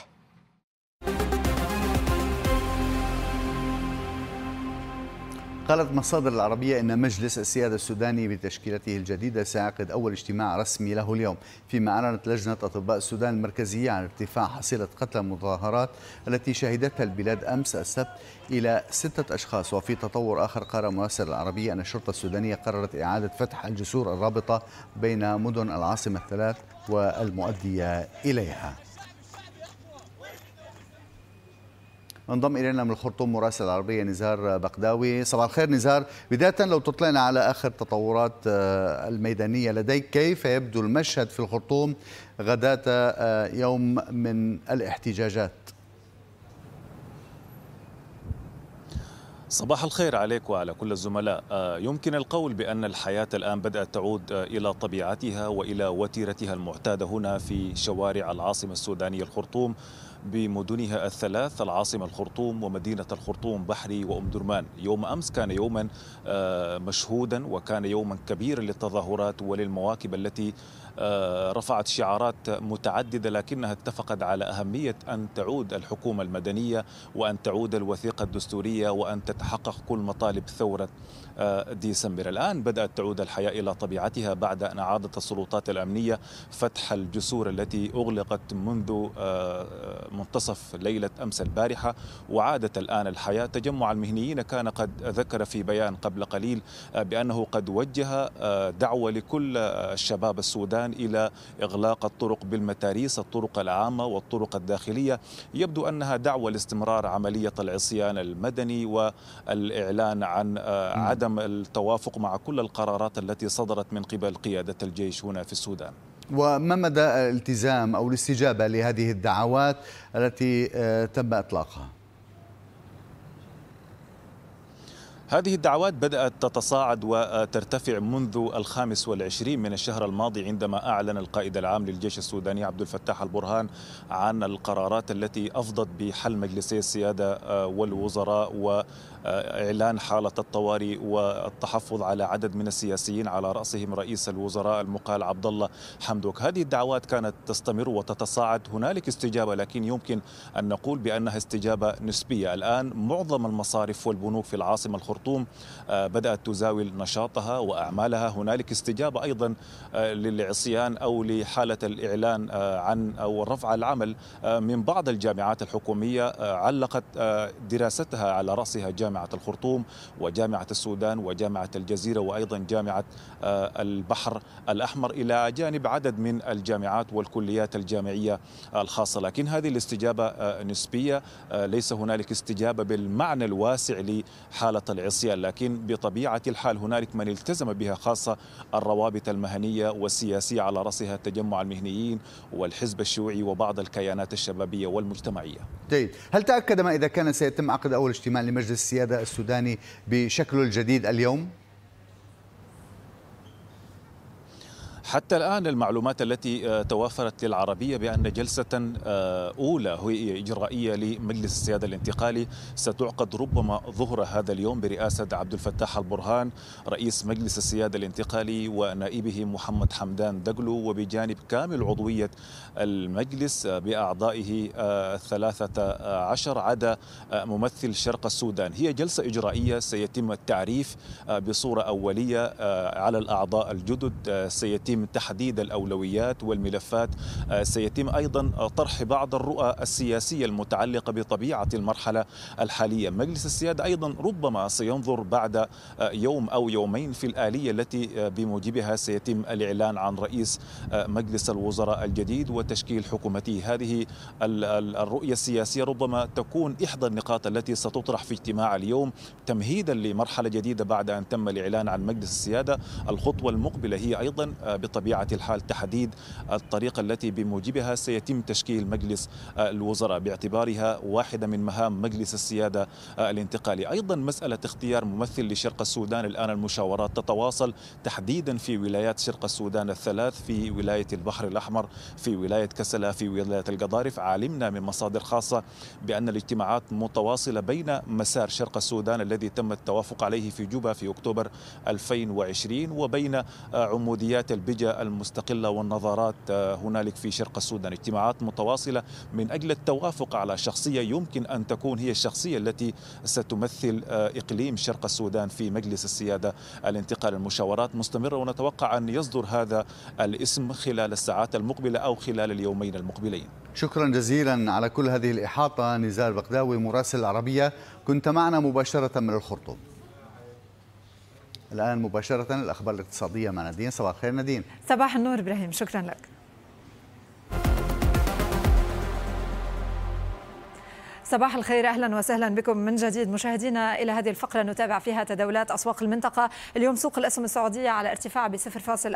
Speaker 5: قالت مصادر العربية
Speaker 1: أن مجلس السيادة السوداني بتشكيلته الجديدة سيعقد أول اجتماع رسمي له اليوم فيما أعلنت لجنة أطباء السودان المركزية عن ارتفاع حصيلة قتلى المظاهرات التي شهدتها البلاد أمس السبت إلى ستة أشخاص وفي تطور آخر قال مراسل العربية أن الشرطة السودانية قررت إعادة فتح الجسور الرابطة بين مدن العاصمة الثلاث والمؤدية إليها انضم الينا من الخرطوم مراسل العربيه نزار بقداوي صباح الخير نزار بدايه لو تطلعنا على اخر تطورات آه، الميدانيه لديك كيف يبدو المشهد في الخرطوم غداه آه، يوم من الاحتجاجات
Speaker 7: صباح الخير عليك وعلى كل الزملاء آه، يمكن القول بأن الحياة الآن بدأت تعود إلى طبيعتها وإلى وتيرتها المعتادة هنا في شوارع العاصمة السودانية الخرطوم بمدنها الثلاث العاصمة الخرطوم ومدينة الخرطوم بحري وأم درمان يوم أمس كان يوما آه، مشهودا وكان يوما كبيرا للتظاهرات وللمواكب التي آه، رفعت شعارات متعددة لكنها اتفقت على أهمية أن تعود الحكومة المدنية وأن تعود الوثيقة الدستورية وأن تتحقق كل مطالب ثورة آه، ديسمبر الآن بدأت تعود الحياة إلى طبيعتها بعد أن أعادت السلطات الأمنية فتح الجسور التي أغلقت منذ آه، منتصف ليلة أمس البارحة وعادت الآن الحياة تجمع المهنيين كان قد ذكر في بيان قبل قليل آه، بأنه قد وجه دعوة لكل الشباب السودان إلى إغلاق الطرق بالمتاريس الطرق العامة والطرق الداخلية يبدو أنها دعوة لاستمرار عملية العصيان المدني والإعلان عن عدم عدم التوافق مع كل القرارات التي صدرت من قبل قيادة الجيش هنا في السودان
Speaker 1: وما مدى الالتزام أو الاستجابة لهذه الدعوات التي آه، تم إطلاقها؟
Speaker 7: هذه الدعوات بدأت تتصاعد وترتفع منذ الخامس والعشرين من الشهر الماضي عندما أعلن القائد العام للجيش السوداني عبد الفتاح البرهان عن القرارات التي أفضت بحل مجلسي السيادة والوزراء وإعلان حالة الطوارئ والتحفظ على عدد من السياسيين على رأسهم رئيس الوزراء المقال عبد الله حمدوك هذه الدعوات كانت تستمر وتتصاعد هنالك استجابة لكن يمكن أن نقول بأنها استجابة نسبية الآن معظم المصارف والبنوك في العاصمة الخرطوم الخرطوم آه، بدأت تزاول نشاطها وأعمالها هنالك استجابة أيضا آه، للعصيان أو لحالة الإعلان آه، عن أو رفع العمل من بعض الجامعات الحكومية علقت دراستها على رأسها جامعة الخرطوم وجامعة السودان وجامعة الجزيرة وأيضا جامعة البحر الأحمر إلى جانب عدد من الجامعات والكليات الجامعية الخاصة لكن هذه الاستجابة نسبية ليس هنالك استجابة بالمعنى الواسع لحالة العصيان لكن بطبيعة الحال هنالك من التزم بها خاصة الروابط المهنية والسياسية على رأسها تجمع المهنيين والحزب الشيوعي وبعض الكيانات الشبابية والمجتمعية
Speaker 1: جيد هل تأكد ما إذا كان سيتم عقد أول اجتماع لمجلس السيادة السوداني بشكله الجديد اليوم؟
Speaker 7: حتى الآن المعلومات التي آه، توافرت للعربية بأن جلسة آه، أولى هي إجرائية لمجلس السيادة الانتقالي ستعقد ربما ظهر هذا اليوم برئاسة عبد الفتاح البرهان رئيس مجلس السيادة الانتقالي ونائبه محمد حمدان دقلو وبجانب كامل عضوية المجلس آه، بأعضائه الثلاثة عشر عدا ممثل شرق السودان هي جلسة إجرائية سيتم التعريف بصورة أولية على الأعضاء الجدد سيتم يتم تحديد الاولويات والملفات آه، سيتم ايضا طرح بعض الرؤى السياسيه المتعلقه بطبيعه المرحله الحاليه مجلس السياده ايضا ربما سينظر بعد آه، يوم او يومين في الاليه التي آه، بموجبها سيتم الاعلان عن رئيس مجلس الوزراء الجديد وتشكيل حكومته هذه الرؤيه السياسيه ربما تكون احدى النقاط التي ستطرح في اجتماع اليوم تمهيدا لمرحله جديده بعد ان تم الاعلان عن مجلس السياده الخطوه المقبله هي ايضا بطبيعة الحال تحديد الطريقة التي بموجبها سيتم تشكيل مجلس الوزراء باعتبارها واحدة من مهام مجلس السيادة الانتقالي أيضا مسألة اختيار ممثل لشرق السودان الآن المشاورات تتواصل تحديدا في ولايات شرق السودان الثلاث في ولاية البحر الأحمر في ولاية كسلا في ولاية القضارف علمنا من مصادر خاصة بأن الاجتماعات متواصلة بين مسار شرق السودان الذي تم التوافق عليه في جوبا في أكتوبر 2020 وبين عموديات البيج المخرجة المستقلة والنظارات آه، هنالك في شرق السودان اجتماعات متواصلة من أجل التوافق على شخصية يمكن أن تكون هي الشخصية التي ستمثل آه، إقليم شرق السودان في مجلس السيادة الانتقال المشاورات مستمرة ونتوقع أن يصدر هذا الاسم خلال الساعات المقبلة أو خلال اليومين المقبلين
Speaker 1: شكرا جزيلا على كل هذه الإحاطة نزار بغداوي مراسل العربية كنت معنا مباشرة من الخرطوم الآن مباشرة الأخبار الاقتصادية مع نادين صباح الخير نادين
Speaker 6: صباح النور إبراهيم شكرا لك صباح الخير اهلا وسهلا بكم من جديد مشاهدينا الى هذه الفقره نتابع فيها تداولات اسواق المنطقه اليوم سوق الاسهم السعوديه على ارتفاع ب 0.14%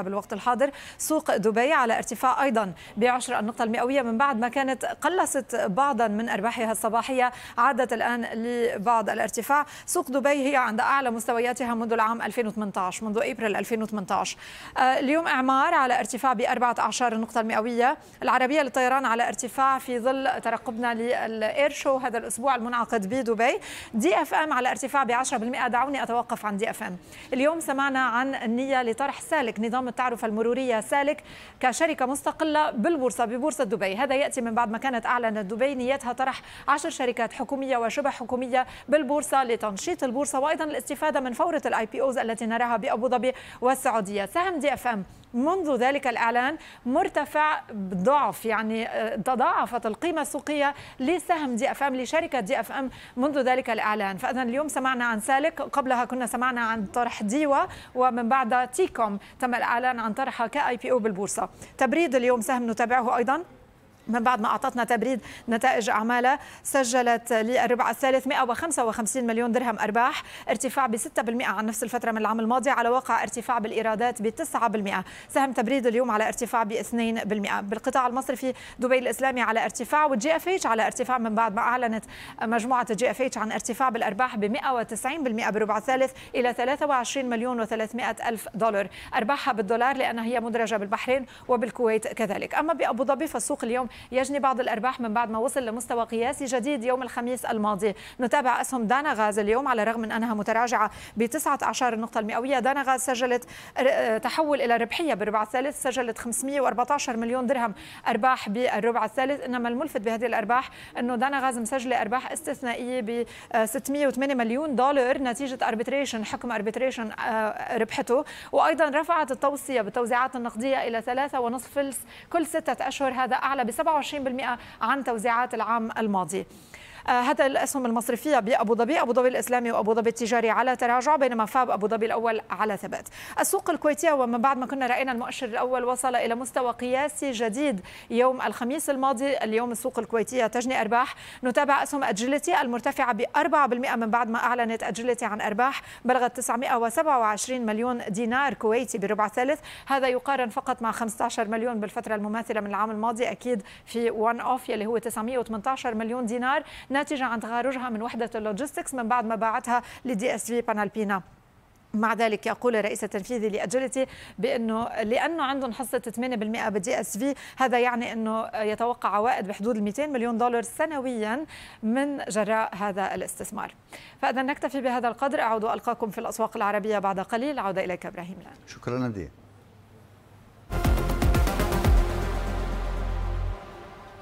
Speaker 6: بالوقت الحاضر سوق دبي على ارتفاع ايضا ب 10 النقطه المئويه من بعد ما كانت قلصت بعضا من ارباحها الصباحيه عادت الان لبعض الارتفاع سوق دبي هي عند اعلى مستوياتها منذ العام 2018 منذ ابريل 2018 آه، اليوم اعمار على ارتفاع ب 14 نقطه المئويه العربيه للطيران على ارتفاع في ظل ترقبنا الاير شو هذا الاسبوع المنعقد بدبي دي اف ام على ارتفاع ب 10% دعوني اتوقف عن دي اف ام اليوم سمعنا عن النيه لطرح سالك نظام التعرفه المروريه سالك كشركه مستقله بالبورصه ببورصه دبي هذا ياتي من بعد ما كانت اعلنت دبي نيتها طرح 10 شركات حكوميه وشبه حكوميه بالبورصه لتنشيط البورصه وايضا الاستفاده من فوره الاي بي اوز التي نراها بابو ظبي والسعوديه سهم دي اف ام منذ ذلك الإعلان مرتفع بضعف يعني آه، تضاعفت القيمة السوقية لسهم دي اف ام لشركه دي اف ام منذ ذلك الاعلان فاذا اليوم سمعنا عن سالك قبلها كنا سمعنا عن طرح ديوا ومن بعد تيكوم تم الاعلان عن طرحها كاي بي او بالبورصه تبريد اليوم سهم نتابعه ايضا من بعد ما أعطتنا تبريد نتائج أعمالها سجلت للربع الثالث 155 مليون درهم أرباح ارتفاع ب 6% عن نفس الفترة من العام الماضي على واقع ارتفاع بالإيرادات ب 9% سهم تبريد اليوم على ارتفاع ب 2% بالقطاع المصرفي دبي الإسلامي على ارتفاع والجي اف اتش على ارتفاع من بعد ما أعلنت مجموعة الجي اف اتش عن ارتفاع بالأرباح ب 190% بالربع الثالث إلى 23 مليون و300 ألف دولار أرباحها بالدولار لأنها هي مدرجة بالبحرين وبالكويت كذلك أما بأبو ظبي فالسوق اليوم يجني بعض الأرباح من بعد ما وصل لمستوى قياسي جديد يوم الخميس الماضي نتابع أسهم دانا غاز اليوم على الرغم من أنها متراجعة بتسعة أعشار النقطة المئوية دانا غاز سجلت آه، تحول إلى ربحية بالربع الثالث سجلت 514 مليون درهم أرباح بالربع الثالث إنما الملفت بهذه الأرباح أنه دانا غاز مسجلة أرباح استثنائية ب 608 آه، مليون دولار نتيجة اربيتريشن حكم اربيتريشن آه، ربحته وأيضا رفعت التوصية بالتوزيعات النقدية إلى 3.5 فلس كل ستة أشهر هذا أعلى بسبب 27% عن توزيعات العام الماضي آه، هذا الاسهم المصرفيه بابو ظبي ابو ظبي الاسلامي وابو ظبي التجاري على تراجع بينما فاب ابو ظبي الاول على ثبات السوق الكويتيه ومن بعد ما كنا راينا المؤشر الاول وصل الى مستوى قياسي جديد يوم الخميس الماضي اليوم السوق الكويتيه تجني ارباح نتابع اسهم اجلتي المرتفعه ب 4% من بعد ما اعلنت اجلتي عن ارباح بلغت 927 مليون دينار كويتي بالربع الثالث هذا يقارن فقط مع 15 مليون بالفتره المماثله من العام الماضي اكيد في وان اوف يلي هو 918 مليون دينار ناتجة عن تخارجها من وحدة اللوجيستكس من بعد ما باعتها لدي اس في بانالبينا مع ذلك يقول الرئيس التنفيذي لاجيلتي بانه لانه عندهم حصه 8% بالدي اس في هذا يعني انه يتوقع عوائد بحدود 200 مليون دولار سنويا من جراء هذا الاستثمار. فاذا نكتفي بهذا القدر اعود والقاكم في الاسواق العربيه بعد قليل عوده اليك ابراهيم لان.
Speaker 1: شكرا نديه.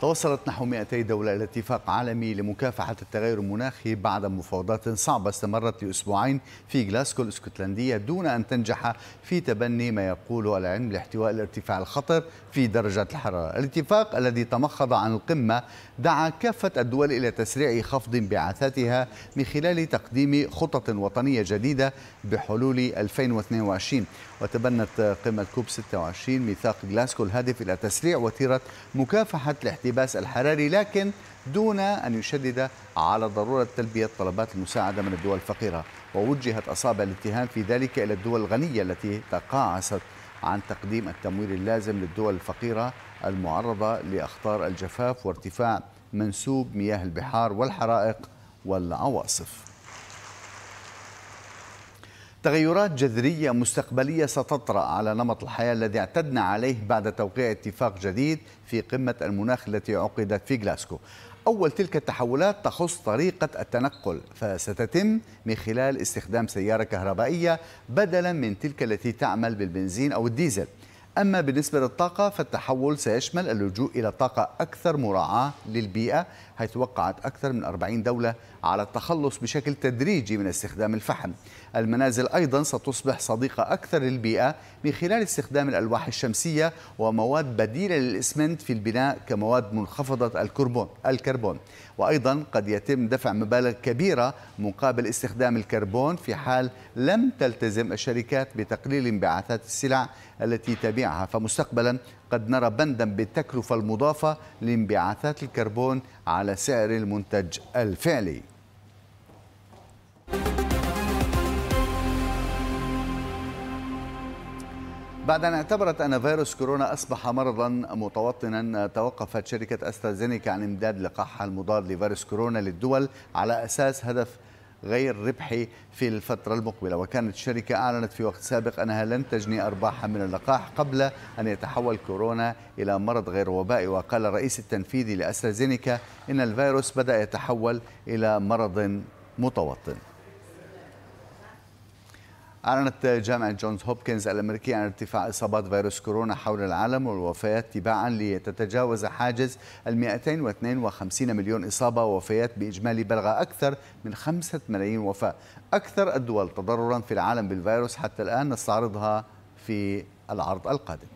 Speaker 1: توصلت نحو 200 دولة إلى اتفاق عالمي لمكافحة التغير المناخي بعد مفاوضات صعبة استمرت لأسبوعين في جلاسكو الاسكتلندية دون أن تنجح في تبني ما يقوله العلم لاحتواء الارتفاع الخطر في درجة الحرارة. الاتفاق الذي تمخض عن القمة دعا كافة الدول إلى تسريع خفض انبعاثاتها من خلال تقديم خطط وطنية جديدة بحلول 2022 وتبنت قمة كوب 26 ميثاق غلاسكو الهادف إلى تسريع وتيرة مكافحة الاحتباس الحراري لكن دون أن يشدد على ضرورة تلبية طلبات المساعدة من الدول الفقيرة ووجهت أصابع الاتهام في ذلك إلى الدول الغنية التي تقاعست عن تقديم التمويل اللازم للدول الفقيرة المعرضة لأخطار الجفاف وارتفاع منسوب مياه البحار والحرائق والعواصف تغيرات جذرية مستقبلية ستطرأ على نمط الحياة الذي اعتدنا عليه بعد توقيع اتفاق جديد في قمة المناخ التي عقدت في غلاسكو أول تلك التحولات تخص طريقة التنقل فستتم من خلال استخدام سيارة كهربائية بدلا من تلك التي تعمل بالبنزين أو الديزل أما بالنسبة للطاقة فالتحول سيشمل اللجوء إلى طاقة أكثر مراعاة للبيئة حيث وقعت أكثر من 40 دولة على التخلص بشكل تدريجي من استخدام الفحم المنازل أيضا ستصبح صديقة أكثر للبيئة من خلال استخدام الألواح الشمسية ومواد بديلة للإسمنت في البناء كمواد منخفضة الكربون الكربون وأيضا قد يتم دفع مبالغ كبيرة مقابل استخدام الكربون في حال لم تلتزم الشركات بتقليل انبعاثات السلع التي تبيعها فمستقبلا قد نرى بندا بالتكلفة المضافة لانبعاثات الكربون على سعر المنتج الفعلي بعد أن اعتبرت أن فيروس كورونا أصبح مرضا متوطنا توقفت شركة أسترازينيكا عن إمداد لقاحها المضاد لفيروس كورونا للدول على أساس هدف غير ربحي في الفترة المقبلة وكانت الشركة أعلنت في وقت سابق أنها لن تجني أرباحا من اللقاح قبل أن يتحول كورونا إلى مرض غير وبائي وقال الرئيس التنفيذي لأسترازينيكا إن الفيروس بدأ يتحول إلى مرض متوطن أعلنت جامعة جونز هوبكنز الأمريكية عن ارتفاع إصابات فيروس كورونا حول العالم والوفيات تباعا لتتجاوز حاجز ال 252 مليون إصابة ووفيات بإجمالي بلغ أكثر من 5 ملايين وفاة أكثر الدول تضررا في العالم بالفيروس حتى الآن نستعرضها في العرض القادم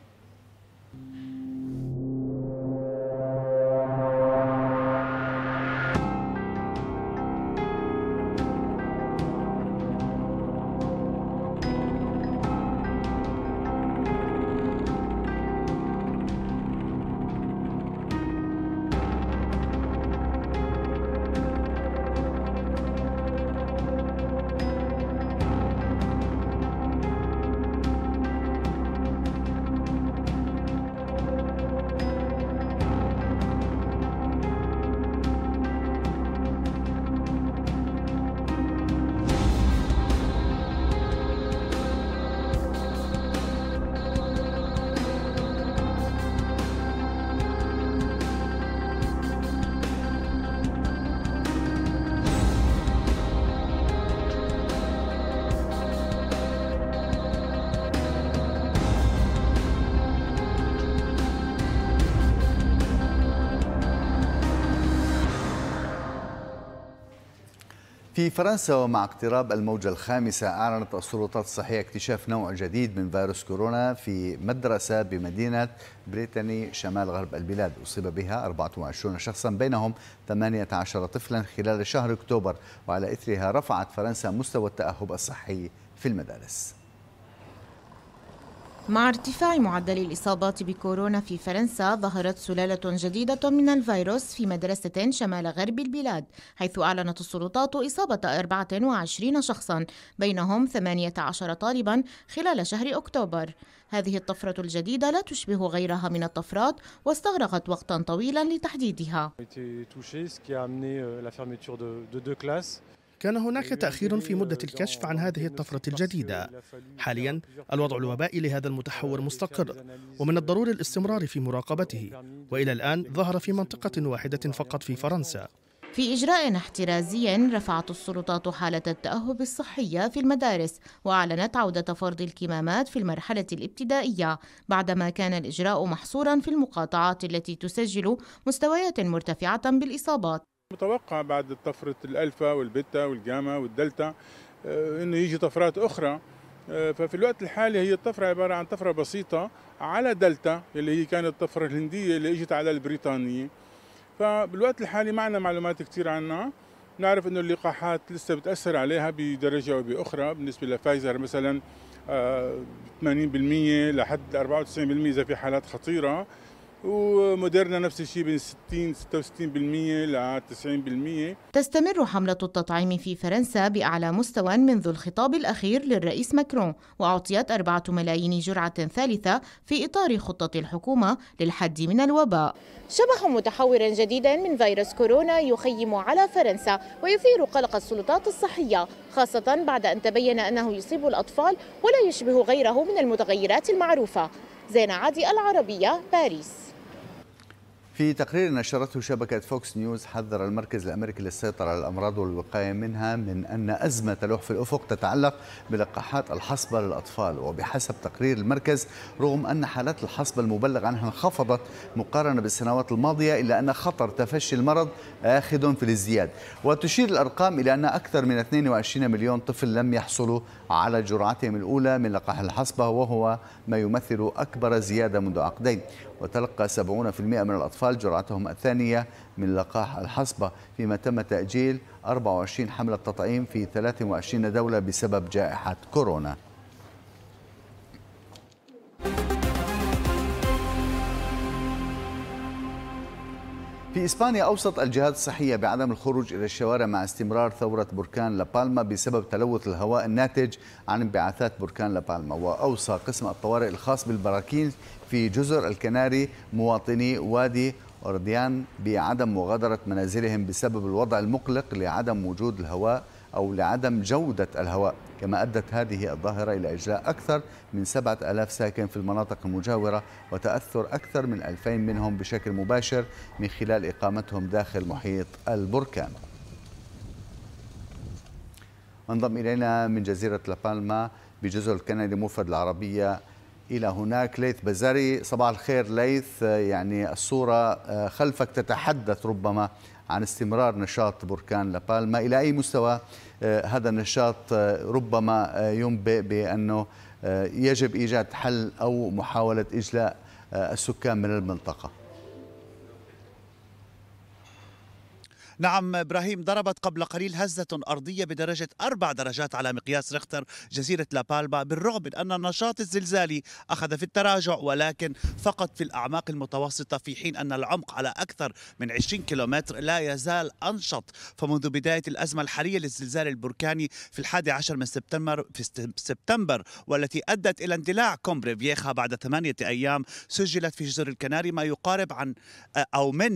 Speaker 1: في فرنسا ومع اقتراب الموجة الخامسة أعلنت السلطات الصحية اكتشاف نوع جديد من فيروس كورونا في مدرسة بمدينة بريتاني شمال غرب البلاد أصيب بها 24 شخصا بينهم 18 طفلا خلال شهر أكتوبر وعلى إثرها رفعت فرنسا مستوى التأهب الصحي في المدارس
Speaker 8: مع ارتفاع معدل الإصابات بكورونا في فرنسا ظهرت سلالة جديدة من الفيروس في مدرسة شمال غرب البلاد حيث أعلنت السلطات إصابة 24 شخصا بينهم 18 طالبا خلال شهر أكتوبر هذه الطفرة الجديدة لا تشبه غيرها من الطفرات واستغرقت وقتا طويلا لتحديدها
Speaker 2: كان هناك تأخير في مدة الكشف عن هذه الطفرة الجديدة حاليا الوضع الوبائي لهذا المتحور مستقر ومن الضروري الاستمرار في مراقبته وإلى الآن ظهر في منطقة واحدة فقط في فرنسا
Speaker 8: في إجراء احترازي رفعت السلطات حالة التأهب الصحية في المدارس وأعلنت عودة فرض الكمامات في المرحلة الابتدائية بعدما كان الإجراء محصورا في المقاطعات التي تسجل مستويات مرتفعة بالإصابات متوقع
Speaker 3: بعد طفرة الألفا والبيتا والجاما والدلتا آه، أنه يجي طفرات أخرى آه، ففي الوقت الحالي هي الطفرة عبارة عن طفرة بسيطة على دلتا اللي هي كانت الطفرة الهندية اللي اجت على البريطانية فبالوقت الحالي معنا معلومات كثير عنها نعرف انه اللقاحات لسه بتاثر عليها بدرجه او باخرى بالنسبه لفايزر مثلا 80% آه، لحد 94% اذا في حالات خطيره وموديرنا نفس الشيء بين 60 66% ل 90%
Speaker 8: تستمر حملة التطعيم في فرنسا بأعلى مستوى منذ الخطاب الأخير للرئيس ماكرون وأعطيت 4 ملايين جرعة ثالثة في إطار خطة الحكومة للحد من الوباء شبح متحور جديد من فيروس كورونا يخيم على فرنسا ويثير قلق السلطات الصحية خاصة بعد أن تبين أنه يصيب الأطفال ولا يشبه غيره من المتغيرات المعروفة زين عادي العربية باريس
Speaker 1: في تقرير نشرته شبكة فوكس نيوز حذر المركز الأمريكي للسيطرة على الأمراض والوقاية منها من أن أزمة تلوح في الأفق تتعلق بلقاحات الحصبة للأطفال وبحسب تقرير المركز رغم أن حالات الحصبة المبلغ عنها انخفضت مقارنة بالسنوات الماضية إلا أن خطر تفشي المرض آخذ في الازدياد وتشير الأرقام إلى أن أكثر من 22 مليون طفل لم يحصلوا على جرعتهم الأولى من لقاح الحصبة وهو ما يمثل أكبر زيادة منذ عقدين وتلقى 70% من الأطفال جرعتهم الثانية من لقاح الحصبة فيما تم تأجيل 24 حملة تطعيم في 23 دولة بسبب جائحة كورونا في إسبانيا أوصت الجهات الصحية بعدم الخروج إلى الشوارع مع استمرار ثورة بركان لابالما بسبب تلوث الهواء الناتج عن انبعاثات بركان لابالما وأوصى قسم الطوارئ الخاص بالبراكين في جزر الكناري مواطني وادي أورديان بعدم مغادرة منازلهم بسبب الوضع المقلق لعدم وجود الهواء أو لعدم جودة الهواء كما أدت هذه الظاهرة إلى إجلاء أكثر من 7000 ساكن في المناطق المجاورة وتأثر أكثر من 2000 منهم بشكل مباشر من خلال إقامتهم داخل محيط البركان انضم إلينا من جزيرة لابالما بجزر الكندي موفد العربية إلى هناك ليث بزاري صباح الخير ليث يعني الصورة آه، خلفك تتحدث ربما عن استمرار نشاط بركان لابالما إلى أي مستوى آه، هذا النشاط آه، ربما آه، ينبئ بأنه يجب إيجاد حل أو محاولة إجلاء السكان من المنطقة
Speaker 9: نعم إبراهيم ضربت قبل قليل هزة أرضية بدرجة أربع درجات على مقياس ريختر جزيرة لابالبا بالرغم من أن النشاط الزلزالي أخذ في التراجع ولكن فقط في الأعماق المتوسطة في حين أن العمق على أكثر من 20 كيلومتر لا يزال أنشط فمنذ بداية الأزمة الحالية للزلزال البركاني في الحادي عشر من سبتمبر في سبتمبر والتي أدت إلى اندلاع كومبري فييخا بعد ثمانية أيام سجلت في جزر الكناري ما يقارب عن أو من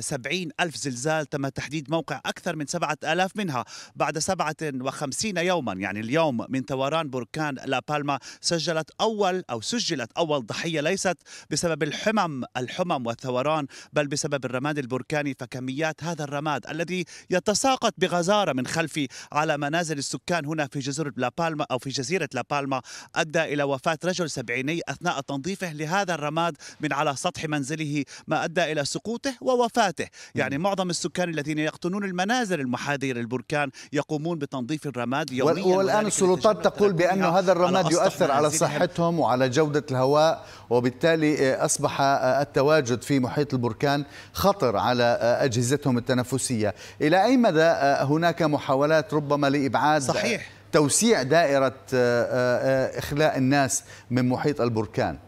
Speaker 9: 70 آه، ألف زلزال تم تحديد موقع أكثر من 7000 منها بعد 57 يوما يعني اليوم من ثوران بركان لا بالما سجلت أول أو سجلت أول ضحية ليست بسبب الحمم الحمم والثوران بل بسبب الرماد البركاني فكميات هذا الرماد الذي يتساقط بغزارة من خلفي على منازل السكان هنا في جزر لا بالما أو في جزيرة لا بالما أدى إلى وفاة رجل سبعيني أثناء تنظيفه لهذا الرماد من على سطح منزله ما أدى إلى سقوطه ووفاته يعني معظم السكان الذين الذين يقطنون المنازل المحاذية للبركان يقومون بتنظيف الرماد يوميا والآن السلطات
Speaker 1: تقول بأن هذا الرماد يؤثر على صحتهم وعلى جودة الهواء وبالتالي أصبح التواجد في محيط البركان خطر على أجهزتهم التنفسية إلى أي مدى هناك محاولات ربما لإبعاد صحيح توسيع دائرة إخلاء الناس من محيط البركان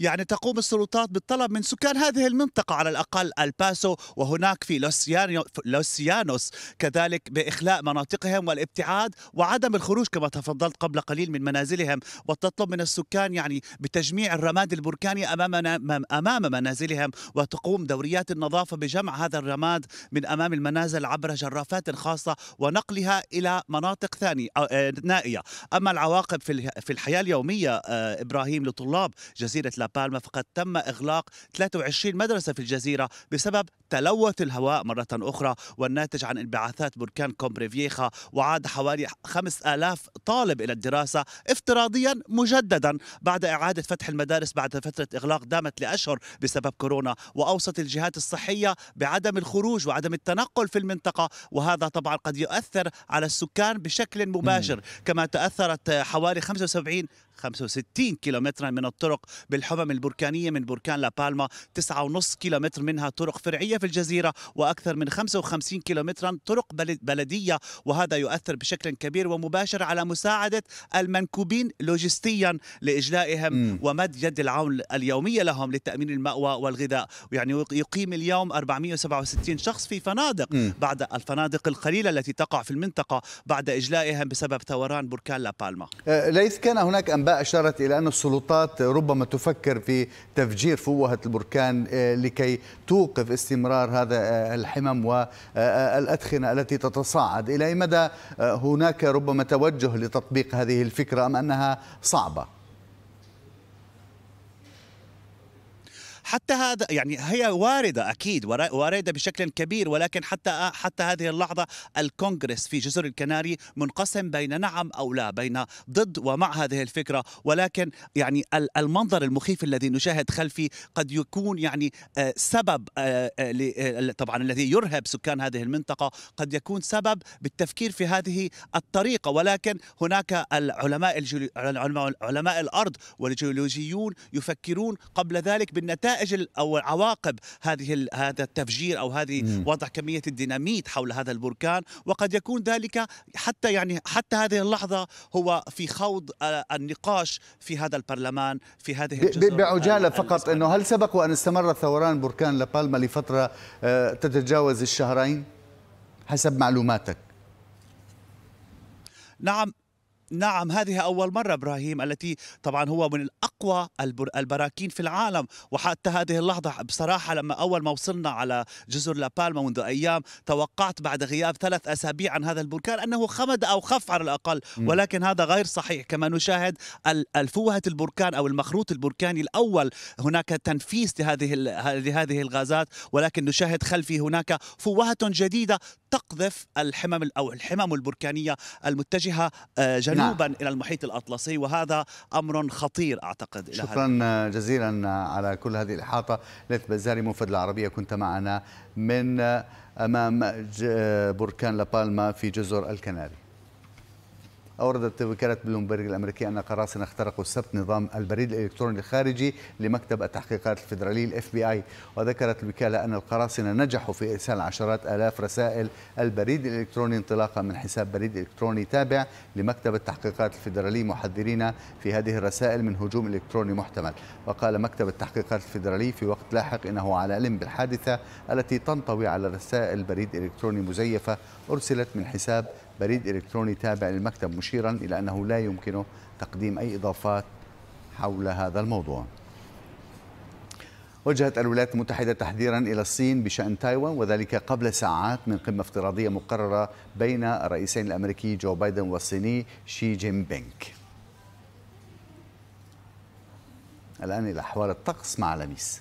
Speaker 9: يعني تقوم السلطات بالطلب من سكان هذه المنطقة على الأقل الباسو وهناك في لوسيانو لوسيانوس كذلك بإخلاء مناطقهم والابتعاد وعدم الخروج كما تفضلت قبل قليل من منازلهم وتطلب من السكان يعني بتجميع الرماد البركاني أمام أمام منازلهم وتقوم دوريات النظافة بجمع هذا الرماد من أمام المنازل عبر جرافات خاصة ونقلها إلى مناطق ثانية آه، نائية أما العواقب في الحياة اليومية آه، إبراهيم لطلاب جزيرة لا بالما فقد تم إغلاق 23 مدرسة في الجزيرة بسبب تلوث الهواء مرة أخرى والناتج عن انبعاثات بركان كومبريفيخا وعاد حوالي 5000 طالب إلى الدراسة افتراضيا مجددا بعد إعادة فتح المدارس بعد فترة إغلاق دامت لأشهر بسبب كورونا وأوصت الجهات الصحية بعدم الخروج وعدم التنقل في المنطقة وهذا طبعا قد يؤثر على السكان بشكل مباشر كما تأثرت حوالي 75 65 كيلومترا من الطرق بالحمم البركانية من بركان لا بالما 9.5 كيلومتر منها طرق فرعية في الجزيرة وأكثر من 55 كيلومترا طرق بلدية وهذا يؤثر بشكل كبير ومباشر على مساعدة المنكوبين لوجستيا لإجلائهم م. ومد يد العون اليومية لهم لتأمين المأوى والغذاء يعني يقيم اليوم 467 شخص في فنادق م. بعد الفنادق القليلة التي تقع في المنطقة بعد إجلائهم بسبب ثوران بركان لا بالما
Speaker 1: أه، ليس كان هناك أنباء أشارت إلى أن السلطات ربما تفكر في تفجير فوهة البركان آه، لكي توقف استمرار هذا آه، الحمم والأدخنة آه، التي تتصاعد إلى أي مدى هناك ربما توجه لتطبيق هذه الفكرة أم أنها صعبة؟
Speaker 9: حتى هذا يعني هي وارده اكيد وارده بشكل كبير ولكن حتى حتى هذه اللحظه الكونغرس في جزر الكناري منقسم بين نعم او لا بين ضد ومع هذه الفكره ولكن يعني المنظر المخيف الذي نشاهد خلفي قد يكون يعني سبب طبعا الذي يرهب سكان هذه المنطقه قد يكون سبب بالتفكير في هذه الطريقه ولكن هناك العلماء علماء الارض والجيولوجيون يفكرون قبل ذلك بالنتائج نتائج او عواقب هذه هذا التفجير او هذه مم. وضع كميه الديناميت حول هذا البركان وقد يكون ذلك حتى يعني حتى هذه اللحظه هو في خوض آه، النقاش في هذا البرلمان في هذه الجزر بعجاله فقط
Speaker 1: انه هل سبق وان استمر ثوران بركان لبالما لفتره آه، تتجاوز الشهرين حسب معلوماتك
Speaker 9: نعم نعم هذه أول مرة إبراهيم التي طبعا هو من أقوى البراكين في العالم وحتى هذه اللحظة بصراحة لما أول ما وصلنا على جزر لابالما منذ أيام توقعت بعد غياب ثلاث أسابيع عن هذا البركان أنه خمد أو خف على الأقل ولكن هذا غير صحيح كما نشاهد الفوهة البركان أو المخروط البركاني الأول هناك تنفيس لهذه لهذه الغازات ولكن نشاهد خلفي هناك فوهة جديدة تقذف الحمم أو الحمم البركانية المتجهة آه، جنوب جنوبا نعم. إلى المحيط الأطلسي وهذا أمر خطير أعتقد إلى شكرا
Speaker 1: هذا. جزيلا على كل هذه الإحاطة ليث بزاري موفد العربية كنت معنا من أمام بركان لابالما في جزر الكناري أوردت وكالة بلومبرج الأمريكية أن قراصنة اخترقوا السبت نظام البريد الإلكتروني الخارجي لمكتب التحقيقات الفيدرالي الاف بي اي وذكرت الوكالة أن القراصنة نجحوا في إرسال عشرات آلاف رسائل البريد الإلكتروني انطلاقا من حساب بريد إلكتروني تابع لمكتب التحقيقات الفيدرالي محذرين في هذه الرسائل من هجوم إلكتروني محتمل وقال مكتب التحقيقات الفيدرالي في وقت لاحق إنه على علم بالحادثة التي تنطوي على رسائل بريد إلكتروني مزيفة أرسلت من حساب بريد إلكتروني تابع للمكتب مشيرا إلى أنه لا يمكنه تقديم أي إضافات حول هذا الموضوع وجهت الولايات المتحدة تحذيرا إلى الصين بشأن تايوان وذلك قبل ساعات من قمة افتراضية مقررة بين الرئيسين الأمريكي جو بايدن والصيني شي جين بينك الآن إلى أحوال الطقس مع لميس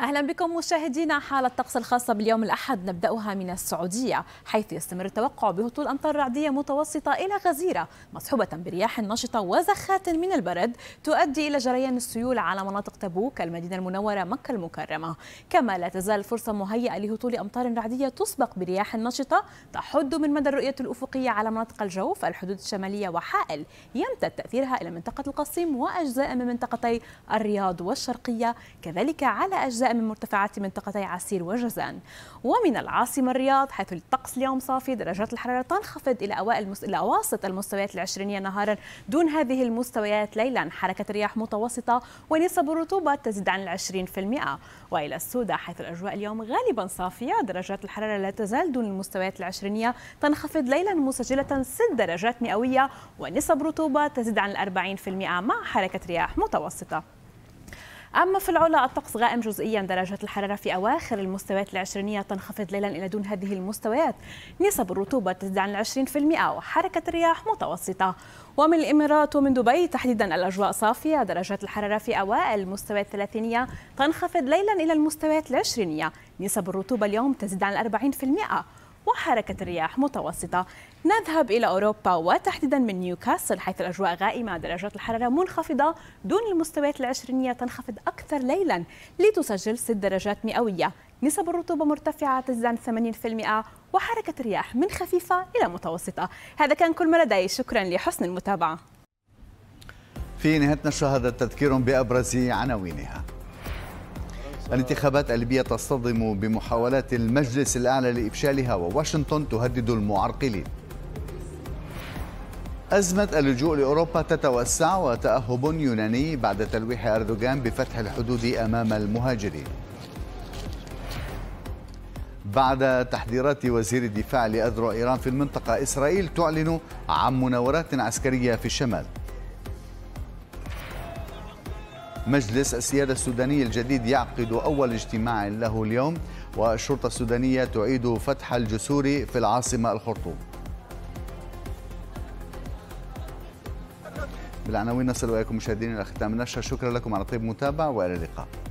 Speaker 10: اهلا بكم مشاهدينا حاله الطقس الخاصه باليوم الاحد نبداها من السعوديه حيث يستمر التوقع بهطول امطار رعديه متوسطه الى غزيره مصحوبه برياح نشطه وزخات من البرد تؤدي الى جريان السيول على مناطق تبوك المدينه المنوره مكه المكرمه كما لا تزال فرصه مهيئه لهطول امطار رعديه تسبق برياح نشطه تحد من مدى الرؤيه الافقيه على مناطق الجوف الحدود الشماليه وحائل يمتد تاثيرها الى منطقه القصيم واجزاء من منطقتي الرياض والشرقيه كذلك على اجزاء من مرتفعات منطقتي عسير وجزان ومن العاصمة الرياض حيث الطقس اليوم صافي درجات الحرارة تنخفض إلى أوائل المس... إلى أواسط المستويات العشرينية نهارا دون هذه المستويات ليلا حركة رياح متوسطة ونسب الرطوبة تزيد عن العشرين في المئة وإلى السوداء حيث الأجواء اليوم غالبا صافية درجات الحرارة لا تزال دون المستويات العشرينية تنخفض ليلا مسجلة 6 درجات مئوية ونسب رطوبة تزيد عن الأربعين في المئة مع حركة رياح متوسطة أما في العلا الطقس غائم جزئيا درجات الحرارة في أواخر المستويات العشرينية تنخفض ليلا إلى دون هذه المستويات نسب الرطوبة تزيد عن 20% وحركة الرياح متوسطة ومن الإمارات ومن دبي تحديدا الأجواء صافية درجات الحرارة في أوائل المستويات الثلاثينية تنخفض ليلا إلى المستويات العشرينية نسب الرطوبة اليوم تزيد عن 40% وحركة الرياح متوسطة نذهب إلى أوروبا وتحديدا من نيوكاسل حيث الأجواء غائمة درجات الحرارة منخفضة دون المستويات العشرينية تنخفض أكثر ليلا لتسجل 6 درجات مئوية نسب الرطوبة مرتفعة تزن 80% وحركة الرياح من خفيفة إلى متوسطة هذا كان كل ما لدي شكرا لحسن المتابعة
Speaker 1: في نهايتنا الشهادة تذكير بأبرز عناوينها الانتخابات الليبية تصطدم بمحاولات المجلس الأعلى لإفشالها وواشنطن تهدد المعرقلين أزمة اللجوء لأوروبا تتوسع وتأهب يوناني بعد تلويح أردوغان بفتح الحدود أمام المهاجرين بعد تحذيرات وزير الدفاع لأذرع إيران في المنطقة إسرائيل تعلن عن مناورات عسكرية في الشمال مجلس السيادة السوداني الجديد يعقد أول اجتماع له اليوم والشرطة السودانية تعيد فتح الجسور في العاصمة الخرطوم بالعناوين نصل وإياكم مشاهدينا إلى ختام النشرة شكرا لكم على طيب متابعة وإلى اللقاء